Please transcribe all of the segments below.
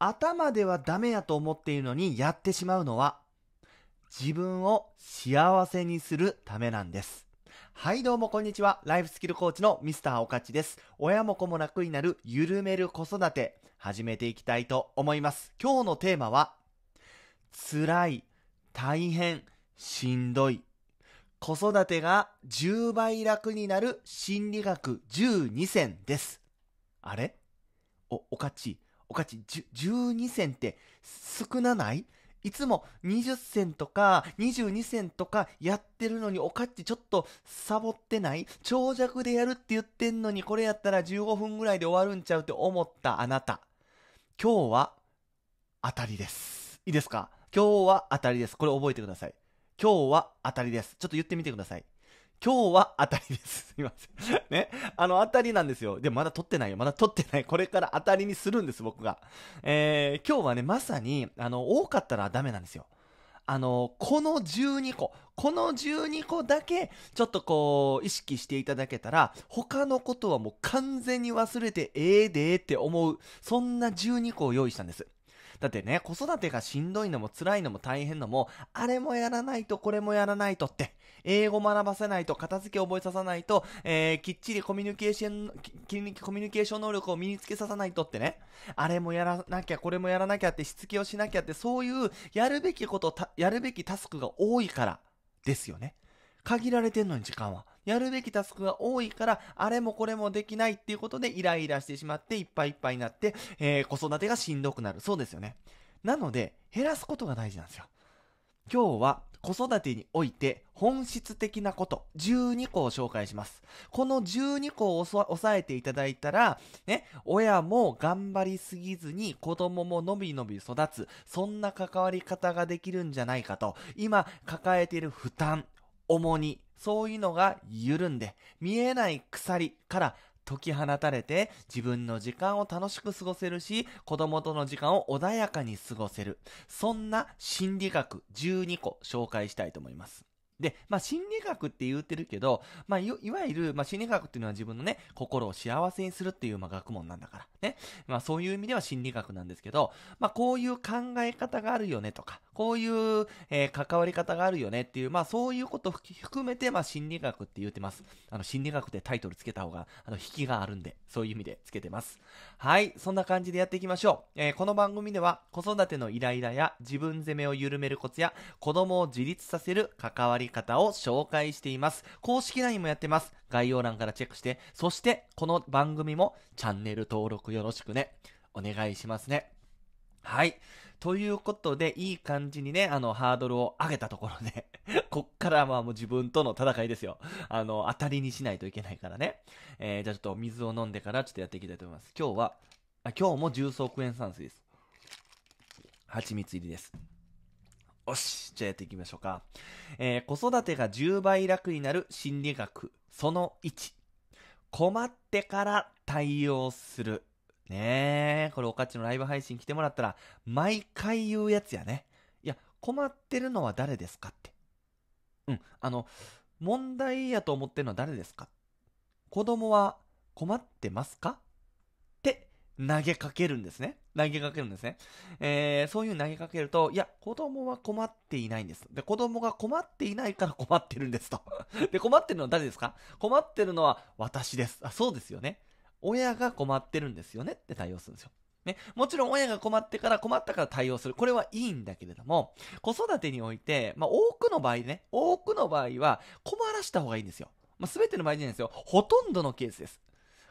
頭ではダメやと思っているのにやってしまうのは、自分を幸せにするためなんです。はい、どうもこんにちは。ライフスキルコーチのミスターおかちです。親も子も楽になる緩める子育て、始めていきたいと思います。今日のテーマは、辛い、大変、しんどい。子育てが10倍楽になる心理学12選です。あれお、おかち、おかち12銭って少なないいつも20銭とか22銭とかやってるのにおかっちちょっとサボってない長尺でやるって言ってんのにこれやったら15分ぐらいで終わるんちゃうって思ったあなた。今日は当たりです。いいですか今日は当たりです。これ覚えてください。今日は当たりです。ちょっと言ってみてください。今日は当たりです。すいません。ね。あの、当たりなんですよ。で、まだ撮ってないよ。まだ撮ってない。これから当たりにするんです、僕が。えー、今日はね、まさに、あの、多かったらダメなんですよ。あの、この12個、この12個だけ、ちょっとこう、意識していただけたら、他のことはもう完全に忘れてええでって思う、そんな12個を用意したんです。だってね、子育てがしんどいのも辛いのも大変のも、あれもやらないとこれもやらないとって、英語学ばせないと、片付け覚えささないと、えー、きっちりコミュニケーション、コミュニケーション能力を身につけささないとってね、あれもやらなきゃ、これもやらなきゃって、しつけをしなきゃって、そういう、やるべきこと、やるべきタスクが多いから、ですよね。限られてんのに時間は。やるべきタスクが多いから、あれもこれもできないっていうことでイライラしてしまっていっぱいいっぱいになって、えー、子育てがしんどくなる。そうですよね。なので、減らすことが大事なんですよ。今日は子育てにおいて本質的なこと12個を紹介します。この12個を押さえていただいたら、ね、親も頑張りすぎずに子供ものびのび育つ、そんな関わり方ができるんじゃないかと、今抱えている負担、重荷、そういうのが緩んで、見えない鎖から解き放たれて自分の時間を楽しく過ごせるし子供との時間を穏やかに過ごせるそんな心理学12個紹介したいと思いますで、まあ、心理学って言ってるけど、まあ、いわゆる、まあ、心理学っていうのは自分のね、心を幸せにするっていう、まあ、学問なんだから、ね。まあ、そういう意味では心理学なんですけど、まあ、こういう考え方があるよねとか、こういう、えー、関わり方があるよねっていう、まあそういうこと含めて、まあ心理学って言ってます。あの、心理学でタイトルつけた方が、あの、引きがあるんで、そういう意味でつけてます。はい、そんな感じでやっていきましょう。えー、この番組では、子育てのイライラや自分責めを緩めるコツや、子供を自立させる関わり方を紹介しています。公式 LINE もやってます。概要欄からチェックして、そしてこの番組もチャンネル登録よろしくね。お願いしますね。はい。ということで、いい感じにね、あの、ハードルを上げたところで こっからはもう自分との戦いですよ。あの、当たりにしないといけないからね。えー、じゃあちょっと水を飲んでからちょっとやっていきたいと思います。今日は、あ今日も重曹クエン酸水です。蜂蜜入りです。よし、じゃあやっていきましょうか。えー、子育てが10倍楽になる心理学、その1。困ってから対応する。ねえ、これおかちのライブ配信来てもらったら、毎回言うやつやね。いや、困ってるのは誰ですかって。うん、あの、問題やと思ってるのは誰ですか子供は困ってますかって投げかけるんですね。投げかけるんですね。えー、そういう投げかけると、いや、子供は困っていないんです。で、子供が困っていないから困ってるんですと。で、困ってるのは誰ですか困ってるのは私です。あ、そうですよね。親が困ってるんですよねって対応するんですよ。ね、もちろん親が困ってから困ったから対応する。これはいいんだけれども、子育てにおいて、まあ、多くの場合ね、多くの場合は困らした方がいいんですよ。まあ、全ての場合じゃないですよ。ほとんどのケースです。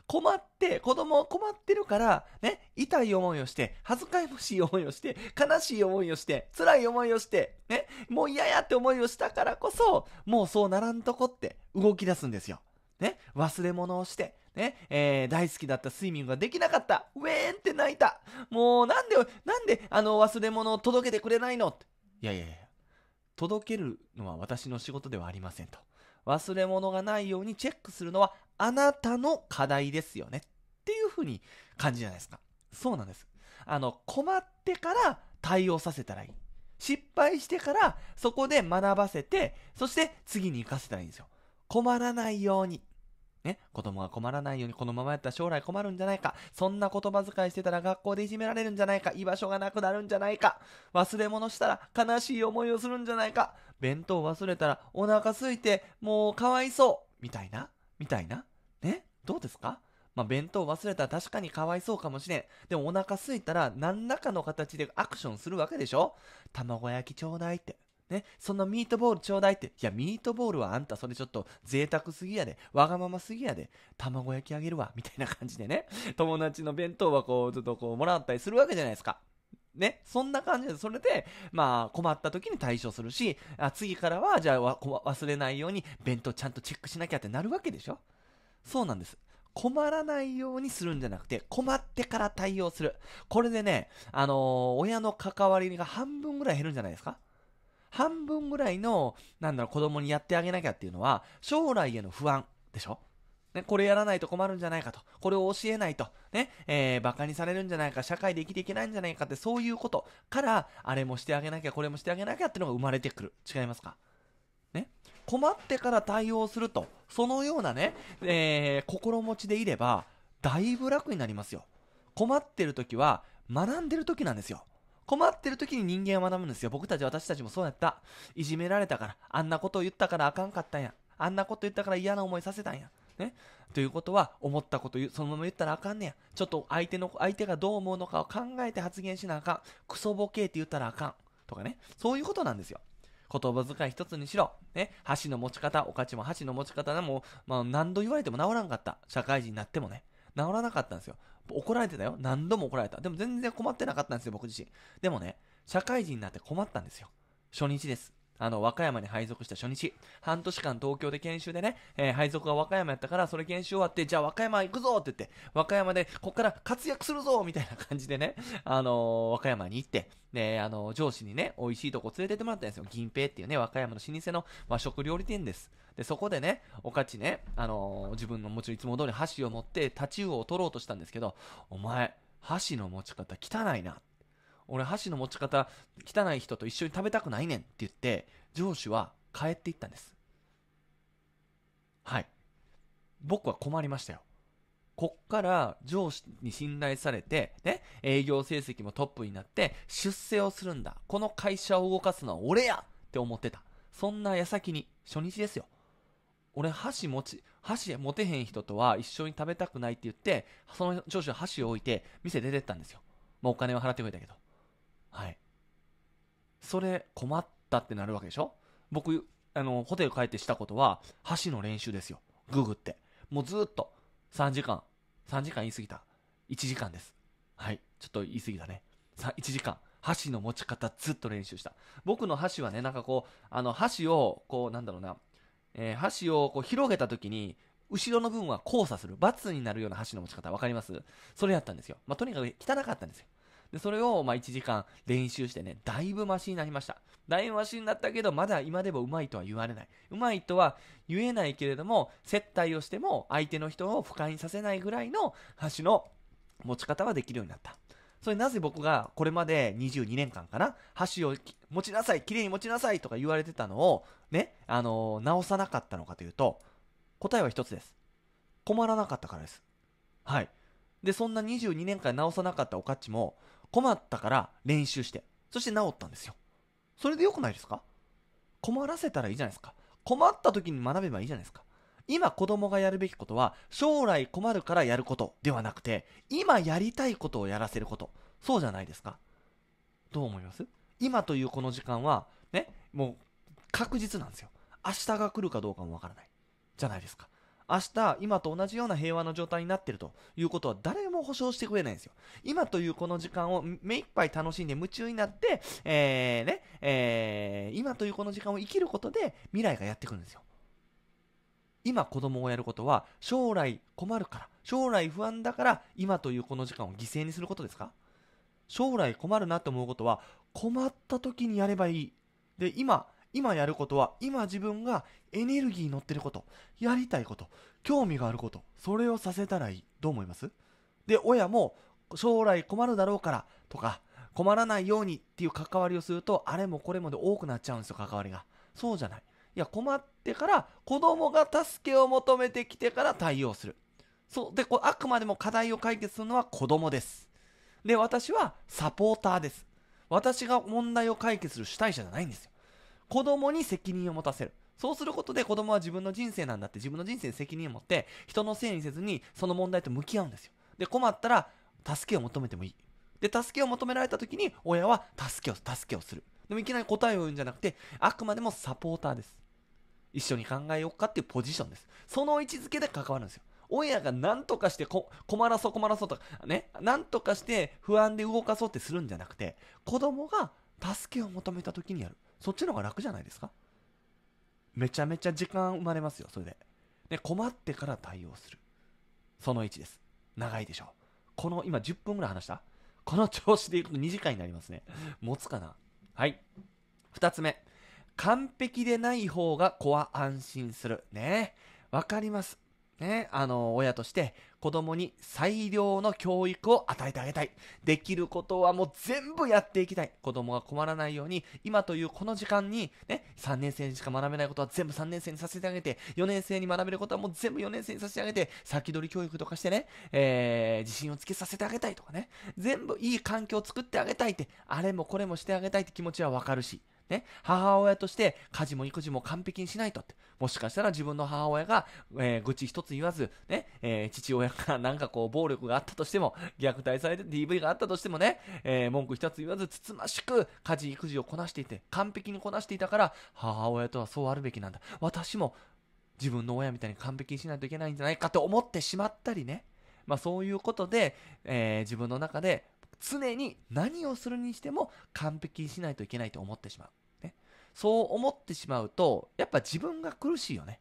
困って、子供困ってるから、ね、痛い思いをして、恥ずかしい思いをして、悲しい思いをして、辛い思いをして、ね、もう嫌やって思いをしたからこそ、もうそうならんとこって動き出すんですよ。ね、忘れ物をして、ね、えー、大好きだったスイミングができなかった。ウェーンって泣いた。もう、なんで、なんで、あの、忘れ物を届けてくれないのいやいやいや、届けるのは私の仕事ではありませんと。忘れ物がないようにチェックするのはあなたの課題ですよね。っていう風に感じじゃないですか。そうなんです。あの、困ってから対応させたらいい。失敗してからそこで学ばせて、そして次に活かせたらいいんですよ。困らないように。ね、子供が困らないようにこのままやったら将来困るんじゃないか。そんな言葉遣いしてたら学校でいじめられるんじゃないか。居場所がなくなるんじゃないか。忘れ物したら悲しい思いをするんじゃないか。弁当忘れたらお腹空いてもうかわいそう。みたいなみたいなねどうですかまあ、弁当忘れたら確かにかわいそうかもしれん。でもお腹空いたら何らかの形でアクションするわけでしょ卵焼きちょうだいって。ね、そんなミートボールちょうだいって、いや、ミートボールはあんたそれちょっと贅沢すぎやで、わがまますぎやで、卵焼きあげるわ、みたいな感じでね、友達の弁当こう、ちょっとこう、もらったりするわけじゃないですか。ね、そんな感じで、それで、まあ、困った時に対処するし、あ次からは、じゃあ忘れないように、弁当ちゃんとチェックしなきゃってなるわけでしょそうなんです。困らないようにするんじゃなくて、困ってから対応する。これでね、あのー、親の関わりが半分ぐらい減るんじゃないですか半分ぐらいの、なんだろう、子供にやってあげなきゃっていうのは、将来への不安でしょね、これやらないと困るんじゃないかと、これを教えないと、ね、えー、バカにされるんじゃないか、社会で生きていけないんじゃないかって、そういうことから、あれもしてあげなきゃ、これもしてあげなきゃっていうのが生まれてくる。違いますかね、困ってから対応すると、そのようなね、えー、心持ちでいれば、だいぶ楽になりますよ。困ってる時は、学んでる時なんですよ。困ってる時に人間は学ぶんですよ。僕たち、私たちもそうやった。いじめられたから、あんなことを言ったからあかんかったんや。あんなこと言ったから嫌な思いさせたんや。ね。ということは、思ったことそのまま言ったらあかんねや。ちょっと相手の、相手がどう思うのかを考えて発言しなあかん。クソボケって言ったらあかん。とかね。そういうことなんですよ。言葉遣い一つにしろ。ね。箸の持ち方、おかちも箸の持ち方でも、まあ何度言われても治らんかった。社会人になってもね。治らなかったんですよ。怒られてたよ。何度も怒られた。でも全然困ってなかったんですよ、僕自身。でもね、社会人になって困ったんですよ。初日です。あの、和歌山に配属した初日、半年間東京で研修でね、えー、配属が和歌山やったから、それ研修終わって、じゃあ和歌山行くぞって言って、和歌山で、こっから活躍するぞみたいな感じでね、あのー、和歌山に行って、で、あのー、上司にね、美味しいとこ連れてってもらったんですよ。銀平っていうね、和歌山の老舗の和食料理店です。で、そこでね、おかちね、あの自分のもちろんいつも通り箸を持って、タチウオを取ろうとしたんですけど、お前、箸の持ち方汚いなっ俺箸の持ち方汚い人と一緒に食べたくないねんって言って上司は帰っていったんですはい僕は困りましたよこっから上司に信頼されて、ね、営業成績もトップになって出世をするんだこの会社を動かすのは俺やって思ってたそんな矢先に初日ですよ俺箸持ち箸持てへん人とは一緒に食べたくないって言ってその上司は箸を置いて店出てったんですよまあお金は払ってくれたけどはい。それ困ったってなるわけでしょ僕、あの、ホテル帰ってしたことは、箸の練習ですよ。ググって。もうずっと、3時間。3時間言い過ぎた。1時間です。はい。ちょっと言い過ぎたね。1時間。箸の持ち方ずっと練習した。僕の箸はね、なんかこう、あの、箸を、こう、なんだろうな、えー、箸をこう広げた時に、後ろの部分は交差する、罰になるような箸の持ち方、わかりますそれやったんですよ。まあ、とにかく汚かったんですよ。で、それをまあ1時間練習してね、だいぶマシになりました。だいぶマシになったけど、まだ今でもうまいとは言われない。うまいとは言えないけれども、接待をしても相手の人を不快にさせないぐらいの箸の持ち方はできるようになった。それなぜ僕がこれまで22年間かな、箸を持ちなさい、綺麗に持ちなさいとか言われてたのを、ね、あのー、直さなかったのかというと、答えは一つです。困らなかったからです。はい。で、そんな22年間直さなかったおかっちも、困ったから練習して、そして治ったんですよ。それでよくないですか困らせたらいいじゃないですか。困った時に学べばいいじゃないですか。今子供がやるべきことは、将来困るからやることではなくて、今やりたいことをやらせること。そうじゃないですか。どう思います今というこの時間は、ね、もう確実なんですよ。明日が来るかどうかもわからない。じゃないですか。明日、今と同じような平和の状態になっているということは誰も保証してくれないんですよ。今というこの時間を目いっぱい楽しんで夢中になって、えー、ね、えー、今というこの時間を生きることで未来がやってくるんですよ。今子供をやることは将来困るから、将来不安だから今というこの時間を犠牲にすることですか将来困るなと思うことは困った時にやればいい。で、今、今やることは今自分がエネルギー乗ってること、やりたいこと、興味があること、それをさせたらいい。どう思いますで、親も将来困るだろうからとか、困らないようにっていう関わりをすると、あれもこれもで多くなっちゃうんですよ、関わりが。そうじゃない。いや、困ってから、子供が助けを求めてきてから対応する。そう。で、こあくまでも課題を解決するのは子供です。で、私はサポーターです。私が問題を解決する主体者じゃないんですよ。子供に責任を持たせる。そうすることで子供は自分の人生なんだって自分の人生に責任を持って人のせいにせずにその問題と向き合うんですよ。で困ったら助けを求めてもいい。で助けを求められた時に親は助けを助けをする。でもいきなり答えを言うんじゃなくてあくまでもサポーターです。一緒に考えようかっていうポジションです。その位置づけで関わるんですよ。親が何とかして困らそう困らそうとかね、何とかして不安で動かそうってするんじゃなくて、子供が助けを求めた時にやる。そっちの方が楽じゃないですかめちゃめちゃ時間生まれますよ、それで。で、困ってから対応する。その1です。長いでしょ。この、今10分ぐらい話したこの調子でいくと2時間になりますね。持つかなはい。2つ目。完璧でない方が子は安心する。ねわかります。ねあの、親として子供に最良の教育を与えてあげたい。できることはもう全部やっていきたい。子供が困らないように、今というこの時間に、ね、3年生にしか学べないことは全部3年生にさせてあげて、4年生に学べることはもう全部4年生にさせてあげて、先取り教育とかしてね、えー、自信をつけさせてあげたいとかね、全部いい環境を作ってあげたいって、あれもこれもしてあげたいって気持ちはわかるし、ね、母親として家事も育児も完璧にしないとって。もしかしたら自分の母親が、えー、愚痴一つ言わず、ね、えー、父親がなんかこう暴力があったとしても、虐待されて DV があったとしてもね、えー、文句一つ言わず、つつましく家事育児をこなしていて、完璧にこなしていたから、母親とはそうあるべきなんだ。私も自分の親みたいに完璧にしないといけないんじゃないかと思ってしまったりね。まあそういうことで、えー、自分の中で常に何をするにしても完璧にしないといけないと思ってしまう。ね。そう思ってしまうと、やっぱ自分が苦しいよね。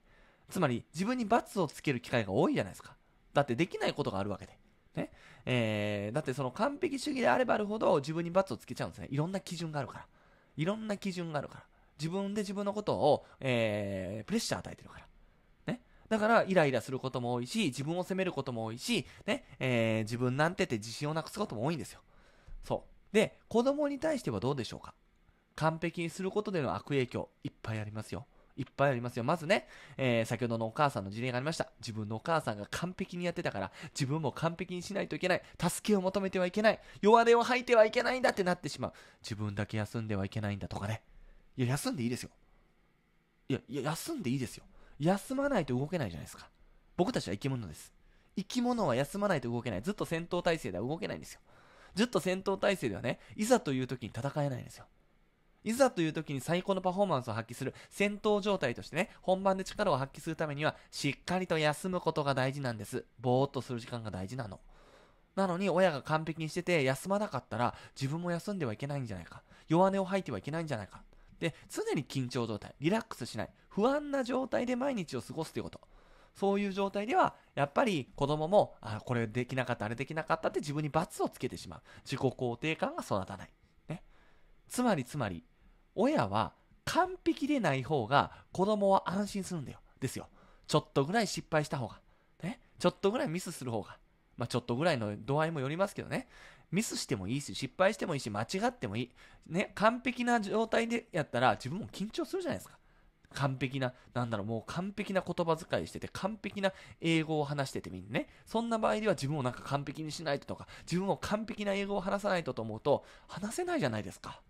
つまり、自分に罰をつける機会が多いじゃないですか。だってできないことがあるわけで。ね。えー、だってその完璧主義であればあるほど自分に罰をつけちゃうんですね。いろんな基準があるから。いろんな基準があるから。自分で自分のことを、えー、プレッシャー与えてるから。だから、イライラすることも多いし、自分を責めることも多いし、ね、えー、自分なんてって自信をなくすことも多いんですよ。そう。で、子供に対してはどうでしょうか完璧にすることでの悪影響、いっぱいありますよ。いっぱいありますよ。まずね、えー、先ほどのお母さんの事例がありました。自分のお母さんが完璧にやってたから、自分も完璧にしないといけない。助けを求めてはいけない。弱音を吐いてはいけないんだってなってしまう。自分だけ休んではいけないんだとかね。いや、休んでいいですよ。いや、いや休んでいいですよ。休まないと動けないじゃないですか。僕たちは生き物です。生き物は休まないと動けない。ずっと戦闘態勢では動けないんですよ。ずっと戦闘態勢ではね、いざという時に戦えないんですよ。いざという時に最高のパフォーマンスを発揮する戦闘状態としてね、本番で力を発揮するためには、しっかりと休むことが大事なんです。ぼーっとする時間が大事なの。なのに、親が完璧にしてて、休まなかったら、自分も休んではいけないんじゃないか。弱音を吐いてはいけないんじゃないか。で、常に緊張状態、リラックスしない、不安な状態で毎日を過ごすということ。そういう状態では、やっぱり子供も、あ、これできなかった、あれできなかったって自分に罰をつけてしまう。自己肯定感が育たない。ね。つまりつまり、親は完璧でない方が子供は安心するんだよ。ですよ。ちょっとぐらい失敗した方が。ね。ちょっとぐらいミスする方が。まあ、ちょっとぐらいの度合いもよりますけどね。ミスしてもいいし、失敗してもいいし、間違ってもいい。ね。完璧な状態でやったら自分も緊張するじゃないですか。完璧な、なんだろう、もう完璧な言葉遣いしてて、完璧な英語を話しててみんなね。そんな場合では自分をなんか完璧にしないととか、自分を完璧な英語を話さないとと思うと、話せないじゃないですか。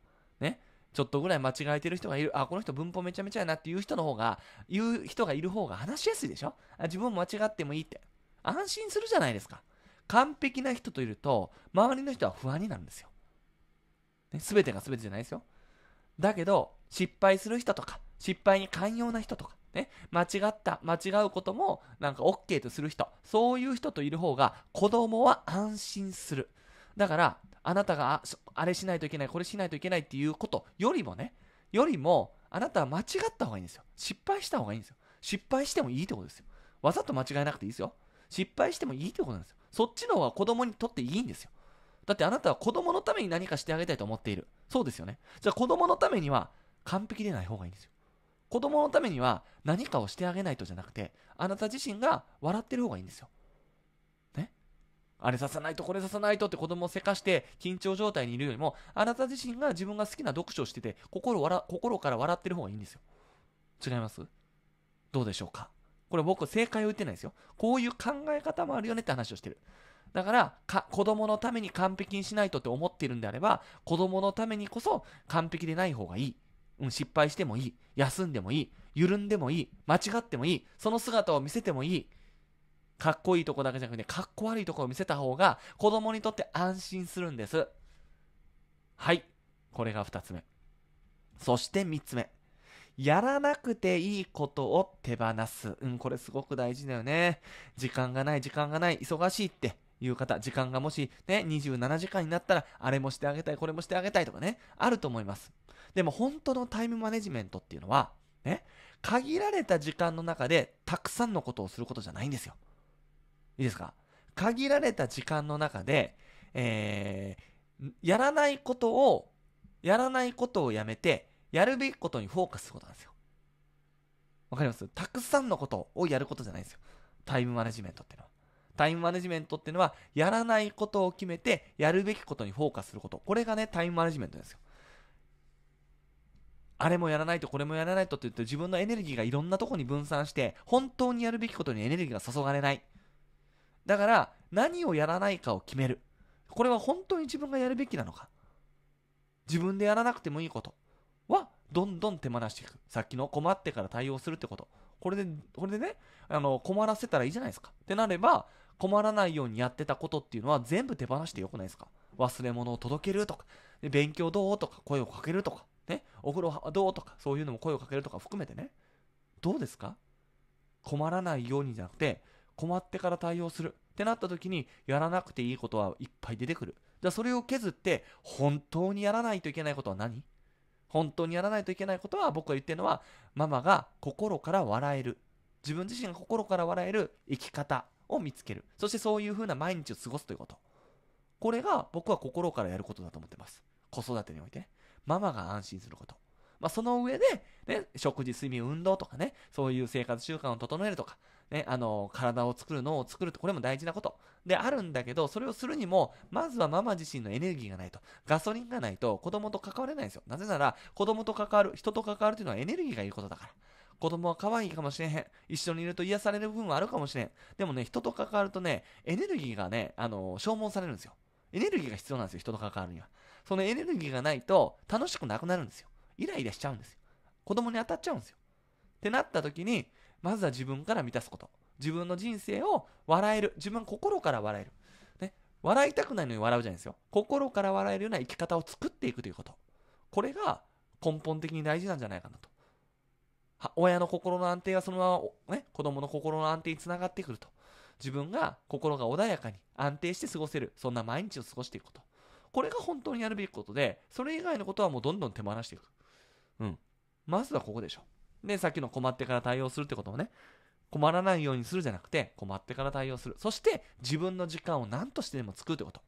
ね。ちょっとぐらい間違えてる人がいる。あ、この人文法めちゃめちゃやなっていう人の方が、言う人がいる方が話しやすいでしょあ自分も間違ってもいいって。安心するじゃないですか。完璧な人といると、周りの人は不安になるんですよ。ね、べてがすべてじゃないですよ。だけど、失敗する人とか、失敗に寛容な人とか、ね、間違った、間違うこともなんか OK とする人、そういう人といる方が子供は安心する。だから、あなたがあれしないといけない、これしないといけないっていうことよりもね、よりも、あなたは間違った方がいいんですよ。失敗した方がいいんですよ。失敗してもいいってことですよ。わざと間違えなくていいですよ。失敗してもいいってことなんですよ。そっちの方が子供にとっていいんですよ。だってあなたは子供のために何かしてあげたいと思っている。そうですよね。じゃあ子供のためには完璧でない方がいいんですよ。子供のためには何かをしてあげないとじゃなくて、あなた自身が笑ってる方がいいんですよ。ね。あれささないとこれささないとって子供をせかして緊張状態にいるよりも、あなた自身が自分が好きな読書をしてて、心笑、心から笑ってる方がいいんですよ。違いますどうでしょうかこれ僕正解を言ってないですよ。こういう考え方もあるよねって話をしてる。だからか、子供のために完璧にしないとって思ってるんであれば、子供のためにこそ完璧でない方がいい。うん、失敗してもいい休んでもいい緩んでもいい間違ってもいいその姿を見せてもいいかっこいいとこだけじゃなくてかっこ悪いとこを見せた方が子供にとって安心するんですはいこれが2つ目そして3つ目やらなくていいことを手放す。うん、これすごく大事だよね。時間がない、時間がない、忙しいっていう方、時間がもしね、27時間になったら、あれもしてあげたい、これもしてあげたいとかね、あると思います。でも本当のタイムマネジメントっていうのは、ね、限られた時間の中でたくさんのことをすることじゃないんですよ。いいですか限られた時間の中で、えー、やらないことを、やらないことをやめて、やるべきことにフォーカスすることなんですよ。わかりますたくさんのことをやることじゃないんですよ。タイムマネジメントっていうのは。タイムマネジメントっていうのは、やらないことを決めて、やるべきことにフォーカスすること。これがね、タイムマネジメントですよ。あれもやらないとこれもやらないとって言って自分のエネルギーがいろんなとこに分散して本当にやるべきことにエネルギーが注がれないだから何をやらないかを決めるこれは本当に自分がやるべきなのか自分でやらなくてもいいことはどんどん手放していくさっきの困ってから対応するってことこれでこれでねあの困らせたらいいじゃないですかってなれば困らないようにやってたことっていうのは全部手放してよくないですか忘れ物を届けるとか勉強どうとか声をかけるとかね、お風呂はどうとか、そういうのも声をかけるとか含めてね、どうですか困らないようにじゃなくて、困ってから対応するってなった時に、やらなくていいことはいっぱい出てくる。じゃあそれを削って、本当にやらないといけないことは何本当にやらないといけないことは、僕が言ってるのは、ママが心から笑える。自分自身が心から笑える生き方を見つける。そしてそういう風な毎日を過ごすということ。これが僕は心からやることだと思ってます。子育てにおいて、ね。ママが安心すること。まあ、その上で、ね、食事、睡眠、運動とかね、そういう生活習慣を整えるとか、ね、あの、体を作る、脳を作ると、これも大事なこと。で、あるんだけど、それをするにも、まずはママ自身のエネルギーがないと、ガソリンがないと、子供と関われないんですよ。なぜなら、子供と関わる、人と関わるというのはエネルギーがいることだから。子供は可愛いかもしれへん。一緒にいると癒される部分はあるかもしれん。でもね、人と関わるとね、エネルギーがね、あの、消耗されるんですよ。エネルギーが必要なんですよ、人と関わるには。そのエネルギーがないと楽しくなくなるんですよ。イライラしちゃうんですよ。子供に当たっちゃうんですよ。ってなった時に、まずは自分から満たすこと。自分の人生を笑える。自分心から笑える。ね。笑いたくないのに笑うじゃないですよ。心から笑えるような生き方を作っていくということ。これが根本的に大事なんじゃないかなと。親の心の安定がそのまま、ね、子供の心の安定につながってくると。自分が心が穏やかに安定して過ごせる。そんな毎日を過ごしていくこと。これが本当にやるべきことで、それ以外のことはもうどんどん手放していく。うん。まずはここでしょ。で、さっきの困ってから対応するってこともね、困らないようにするじゃなくて、困ってから対応する。そして、自分の時間を何としてでも作るってこと。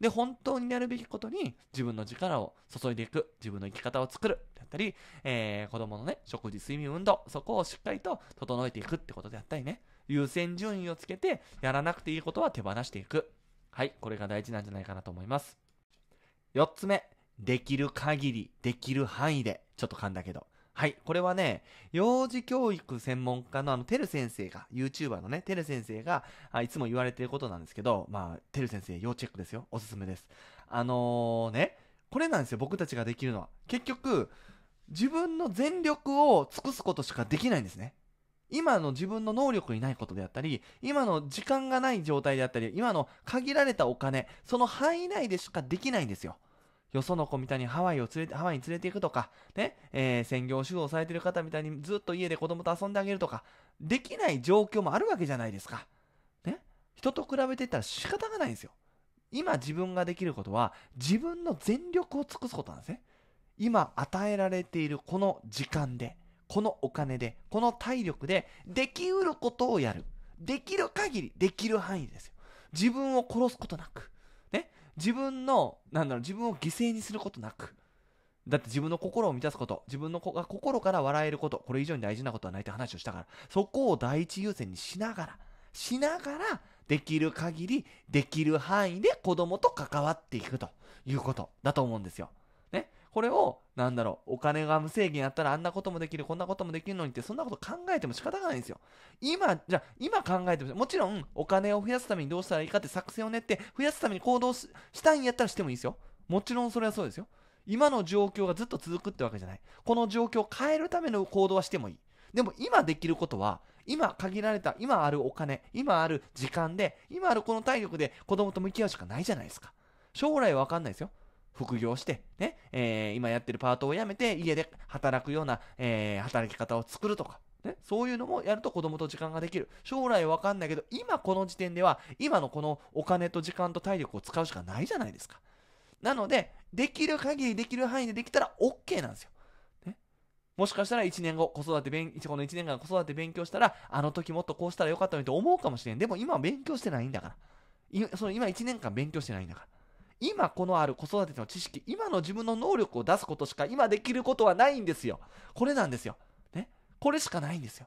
で、本当にやるべきことに自分の力を注いでいく、自分の生き方を作る、だったり、えー、子供のね、食事、睡眠、運動、そこをしっかりと整えていくってことであったりね、優先順位をつけて、やらなくていいことは手放していく。はい、これが大事なんじゃないかなと思います。4つ目、できる限り、できる範囲で、ちょっと噛んだけど。はい、これはね、幼児教育専門家のあの、てる先生が、YouTuber のね、てる先生があ、いつも言われてることなんですけど、まあ、てる先生、要チェックですよ。おすすめです。あのー、ね、これなんですよ、僕たちができるのは。結局、自分の全力を尽くすことしかできないんですね。今の自分の能力にないことであったり、今の時間がない状態であったり、今の限られたお金、その範囲内でしかできないんですよ。よその子みたいにハワイを連れて、ハワイに連れて行くとか、ね、えー、専業主婦をされてる方みたいにずっと家で子供と遊んであげるとか、できない状況もあるわけじゃないですか。ね、人と比べていったら仕方がないんですよ。今自分ができることは、自分の全力を尽くすことなんですね。今与えられているこの時間で、このお金で、この体力で、できうることをやる。できる限り、できる範囲ですよ。自分を殺すことなく。ね。自分の、なんだろう、自分を犠牲にすることなく。だって自分の心を満たすこと、自分の子が心から笑えること、これ以上に大事なことはないって話をしたから、そこを第一優先にしながら、しながら、できる限り、できる範囲で子供と関わっていくということだと思うんですよ。これを、なんだろう、お金が無制限やったらあんなこともできる、こんなこともできるのにって、そんなこと考えても仕方がないんですよ。今、じゃ今考えても、もちろん、お金を増やすためにどうしたらいいかって作戦を練って、増やすために行動したいんやったらしてもいいですよ。もちろんそれはそうですよ。今の状況がずっと続くってわけじゃない。この状況を変えるための行動はしてもいい。でも今できることは、今限られた、今あるお金、今ある時間で、今あるこの体力で子供と向き合うしかないじゃないですか。将来わかんないですよ。副業して、ね、えー、今やってるパートを辞めて、家で働くような、えー、働き方を作るとか、ね、そういうのもやると子供と時間ができる。将来わかんないけど、今この時点では、今のこのお金と時間と体力を使うしかないじゃないですか。なので、できる限りできる範囲でできたら OK なんですよ。ね、もしかしたら1年後、子育て勉、この1年間子育て勉強したら、あの時もっとこうしたらよかったのにと思うかもしれん。でも今は勉強してないんだから。その今1年間勉強してないんだから。今このある子育ての知識、今の自分の能力を出すことしか今できることはないんですよ。これなんですよ。ね。これしかないんですよ。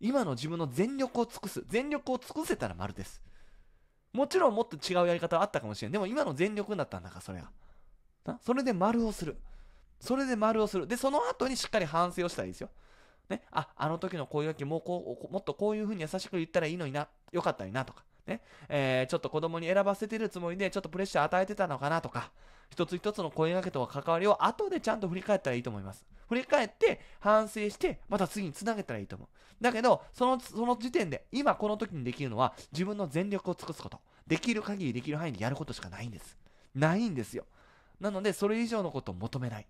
今の自分の全力を尽くす。全力を尽くせたら丸です。もちろんもっと違うやり方はあったかもしれん。でも今の全力になったんだから、それが。なそれで丸をする。それで丸をする。で、その後にしっかり反省をしたらいいですよ。ね。あ、あの時のこういうわけもうこう、もっとこういうふうに優しく言ったらいいのにな。よかったのにな、とか。ね、えー、ちょっと子供に選ばせてるつもりで、ちょっとプレッシャー与えてたのかなとか、一つ一つの声掛けとは関わりを後でちゃんと振り返ったらいいと思います。振り返って、反省して、また次につなげたらいいと思う。だけど、その、その時点で、今この時にできるのは、自分の全力を尽くすこと。できる限りできる範囲でやることしかないんです。ないんですよ。なので、それ以上のことを求めない。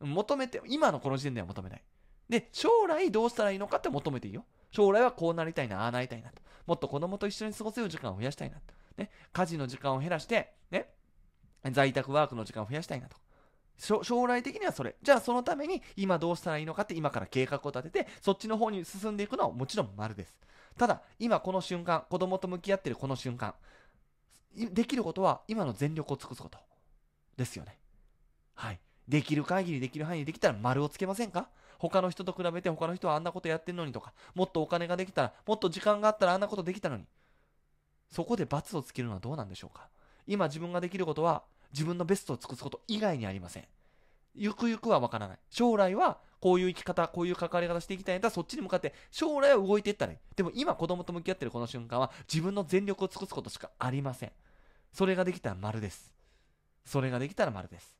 求めて、今のこの時点では求めない。で、将来どうしたらいいのかって求めていいよ。将来はこうなりたいな、ああなりたいなと。もっと子供と一緒に過ごせる時間を増やしたいなと。ね、家事の時間を減らして、ね、在宅ワークの時間を増やしたいなと。将来的にはそれ。じゃあそのために今どうしたらいいのかって今から計画を立てて、そっちの方に進んでいくのはもちろん丸です。ただ、今この瞬間、子供と向き合ってるこの瞬間、できることは今の全力を尽くすことですよね。はい。できる限りできる範囲でできたら丸をつけませんか他の人と比べて他の人はあんなことやってんのにとか、もっとお金ができたら、もっと時間があったらあんなことできたのに。そこで罰をつけるのはどうなんでしょうか今自分ができることは自分のベストを尽くすこと以外にありません。ゆくゆくはわからない。将来はこういう生き方、こういう関わり方していきたいんだそっちに向かって将来は動いていったらいい。でも今子供と向き合ってるこの瞬間は自分の全力を尽くすことしかありません。それができたら丸です。それができたら丸です。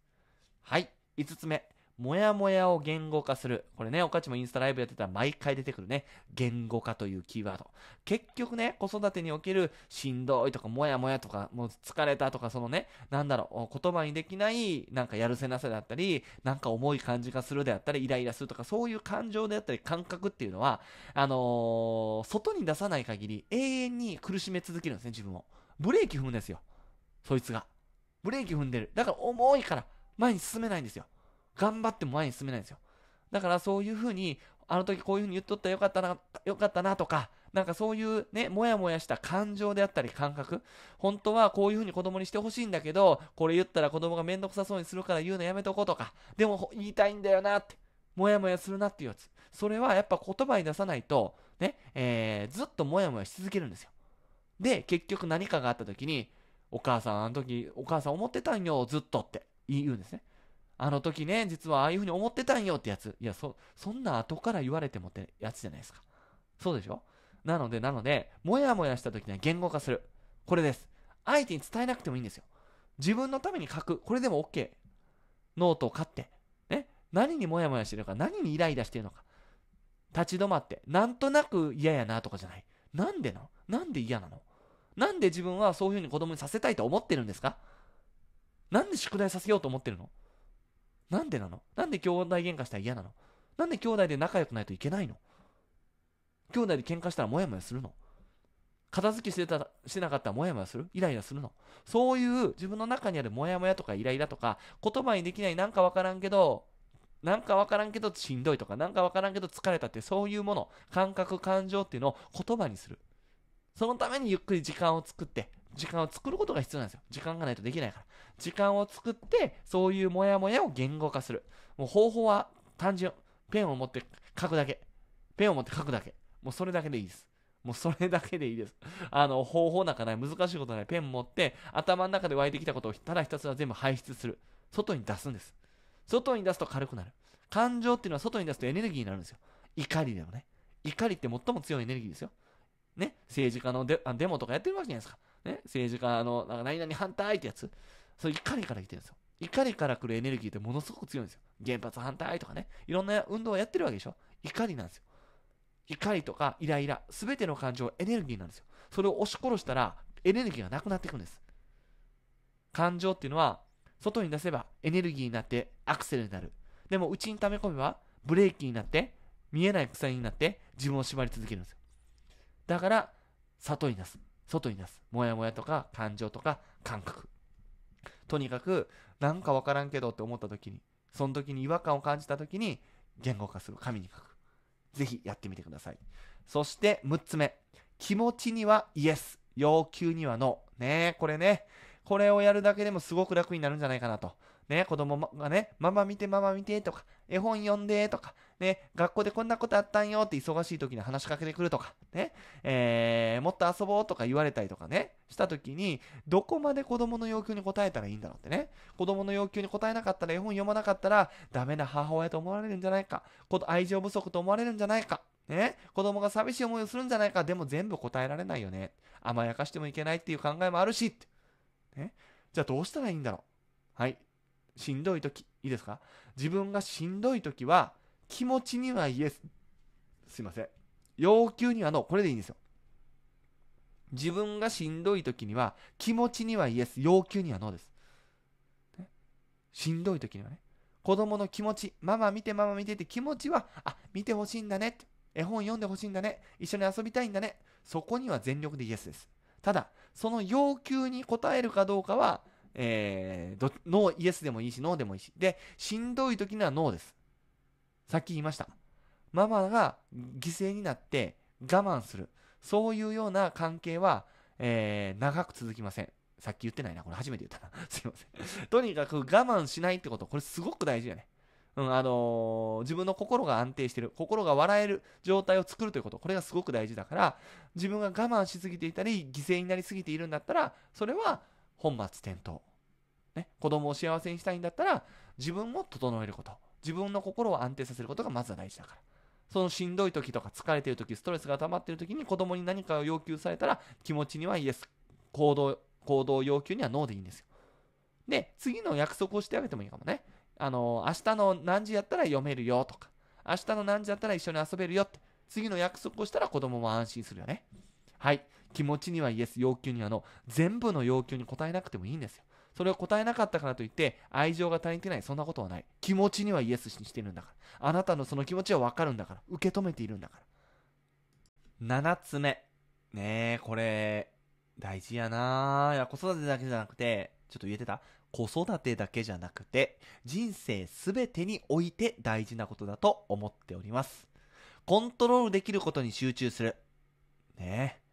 はい。5つ目。もやもやを言語化する。これね、おかちもインスタライブやってたら毎回出てくるね。言語化というキーワード。結局ね、子育てにおけるしんどいとか、もやもやとか、もう疲れたとか、そのね、なんだろう、言葉にできない、なんかやるせなさであったり、なんか重い感じがするであったり、イライラするとか、そういう感情であったり、感覚っていうのは、あのー、外に出さない限り、永遠に苦しめ続けるんですね、自分を。ブレーキ踏むんですよ。そいつが。ブレーキ踏んでる。だから重いから、前に進めないんですよ。頑張っても前に進めないんですよ。だからそういうふうに、あの時こういうふうに言っとったらよかったな、よかったなとか、なんかそういうね、もやもやした感情であったり感覚、本当はこういうふうに子供にしてほしいんだけど、これ言ったら子供がめんどくさそうにするから言うのやめとこうとか、でも言いたいんだよなって、もやもやするなっていうやつ。それはやっぱ言葉に出さないと、ね、えー、ずっともやもやし続けるんですよ。で、結局何かがあった時に、お母さん、あの時、お母さん思ってたんよ、ずっとって言うんですね。あの時ね、実はああいうふうに思ってたんよってやつ。いや、そ、そんな後から言われてもってやつじゃないですか。そうでしょなので、なので、もやもやした時には言語化する。これです。相手に伝えなくてもいいんですよ。自分のために書く。これでも OK。ノートを買って。ね。何にもやもやしてるのか、何にイライラしてるのか。立ち止まって。なんとなく嫌やなとかじゃない。なんでのなんで嫌なのなんで自分はそういうふうに子供にさせたいと思ってるんですかなんで宿題させようと思ってるのなんでなのなんで兄弟喧嘩したら嫌なのなんで兄弟で仲良くないといけないの兄弟で喧嘩したらモヤモヤするの片付けしてたしてなかったらモヤモヤするイライラするのそういう自分の中にあるモヤモヤとかイライラとか言葉にできないなんかわからんけどなんかわからんけどしんどいとかなんかわからんけど疲れたってそういうもの感覚感情っていうのを言葉にするそのためにゆっくり時間を作って時間を作ることが必要なんですよ。時間がないとできないから。時間を作って、そういうモヤモヤを言語化する。もう方法は単純。ペンを持って書くだけ。ペンを持って書くだけ。もうそれだけでいいです。もうそれだけでいいです。あの、方法なんかない。難しいことない。ペン持って、頭の中で湧いてきたことをただひたすら全部排出する。外に出すんです。外に出すと軽くなる。感情っていうのは外に出すとエネルギーになるんですよ。怒りでもね。怒りって最も強いエネルギーですよ。ね、政治家のデデモとかやってるわけじゃないですか。ね、政治家の、なんか何々反対ってやつ、それ怒りから来てるんですよ。怒りから来るエネルギーってものすごく強いんですよ。原発反対とかね、いろんな運動をやってるわけでしょ。怒りなんですよ。怒りとかイライラ、すべての感情エネルギーなんですよ。それを押し殺したらエネルギーがなくなっていくんです。感情っていうのは、外に出せばエネルギーになってアクセルになる。でも内に溜め込めばブレーキになって見えない鎖になって自分を縛り続けるんですよ。だから、里に出す。外に出す。もやもやとか感情とか感覚。とにかく、なんかわからんけどって思った時に、その時に違和感を感じた時に、言語化する。紙に書く。ぜひやってみてください。そして6つ目。気持ちにはイエス。要求にはノー。ねこれね。これをやるだけでもすごく楽になるんじゃないかなと。ね、子供がね、ママ見てママ見てとか、絵本読んでとか、ね、学校でこんなことあったんよって忙しい時に話しかけてくるとか、ね、えー、もっと遊ぼうとか言われたりとかね、した時に、どこまで子供の要求に応えたらいいんだろうってね、子供の要求に応えなかったら、絵本読まなかったら、ダメな母親と思われるんじゃないか、愛情不足と思われるんじゃないか、ね、子供が寂しい思いをするんじゃないか、でも全部答えられないよね。甘やかしてもいけないっていう考えもあるし、ね、じゃあどうしたらいいんだろう。はい。しんどい時、いいですか自分がしんどい時は、気持ちにはイエス。すいません。要求にはノー。これでいいんですよ。自分がしんどい時には、気持ちにはイエス。要求にはノーです。ね、しんどい時にはね。子供の気持ち、ママ見てママ見てって気持ちは、あ、見てほしいんだねって。絵本読んでほしいんだね。一緒に遊びたいんだね。そこには全力でイエスです。ただ、その要求に応えるかどうかは、えー、ノー、イエスでもいいし、ノーでもいいし。で、しんどい時にはノーです。さっき言いました。ママが犠牲になって我慢する。そういうような関係は、えー、長く続きません。さっき言ってないな。これ初めて言ったな。すいません。とにかく我慢しないってこと、これすごく大事だね。うん、あのー、自分の心が安定してる、心が笑える状態を作るということ、これがすごく大事だから、自分が我慢しすぎていたり、犠牲になりすぎているんだったら、それは本末転倒。ね、子供を幸せにしたいんだったら、自分を整えること。自分の心を安定させることがまずは大事だから。そのしんどい時とか疲れてる時、ストレスが溜まってる時に子供に何かを要求されたら、気持ちにはイエス。行動、行動要求にはノーでいいんですよ。で、次の約束をしてあげてもいいかもね。あの、明日の何時やったら読めるよとか、明日の何時やったら一緒に遊べるよって、次の約束をしたら子供も安心するよね。はい。気持ちにはイエス、要求にはの、全部の要求に応えなくてもいいんですよ。それを答えなかったからといって、愛情が足りてない、そんなことはない。気持ちにはイエスにしてるんだから。あなたのその気持ちはわかるんだから。受け止めているんだから。7つ目。ねえ、これ、大事やないや、子育てだけじゃなくて、ちょっと言えてた子育てだけじゃなくて、人生すべてにおいて大事なことだと思っております。コントロールできることに集中する。ねえ。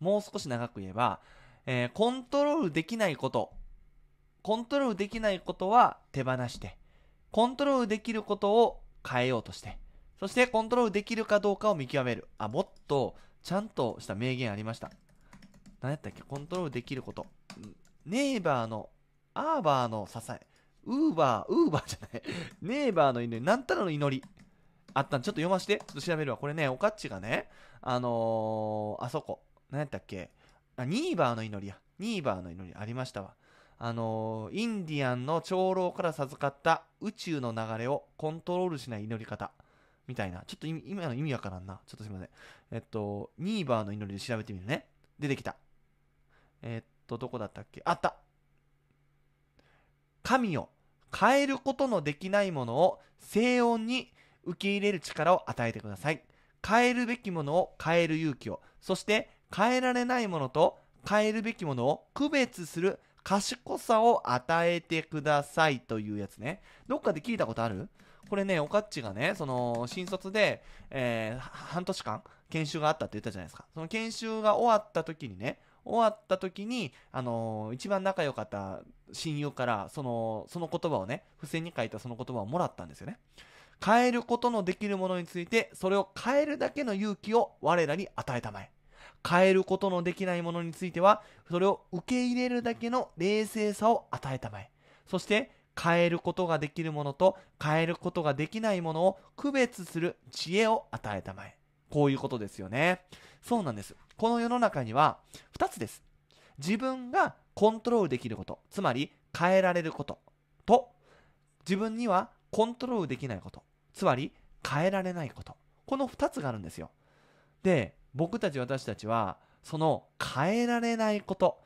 もう少し長く言えば、えー、コントロールできないこと、コントロールできないことは手放して、コントロールできることを変えようとして、そしてコントロールできるかどうかを見極める。あ、もっとちゃんとした名言ありました。何やったっけコントロールできること。ネイバーの、アーバーの支え。ウーバー、ウーバーじゃない。ネイバーの祈り、なんたらの祈り。あったん、ちょっと読まして。ちょっと調べるわ。これね、おかっちがね、あのー、あそこ。何やったっけあ、ニーバーの祈りや。ニーバーの祈りありましたわ。あのー、インディアンの長老から授かった宇宙の流れをコントロールしない祈り方。みたいな。ちょっと今の意味わからんな。ちょっとすいません。えっと、ニーバーの祈りで調べてみるね。出てきた。えっと、どこだったっけあった神を変えることのできないものを静音に受け入れる力を与えてください。変えるべきものを変える勇気を。そして変えられないものと変えるべきものを区別する賢さを与えてくださいというやつね。どっかで聞いたことあるこれね、おかっちがね、その、新卒で、えー、半年間、研修があったって言ったじゃないですか。その研修が終わった時にね、終わった時に、あのー、一番仲良かった親友から、その、その言葉をね、付箋に書いたその言葉をもらったんですよね。変えることのできるものについて、それを変えるだけの勇気を我らに与えたまえ。変えることのできないものについては、それを受け入れるだけの冷静さを与えたまえ。そして、変えることができるものと変えることができないものを区別する知恵を与えたまえ。こういうことですよね。そうなんです。この世の中には2つです。自分がコントロールできること、つまり変えられることと、自分にはコントロールできないこと、つまり変えられないこと。この2つがあるんですよ。で、僕たち私たちはその変えられないこと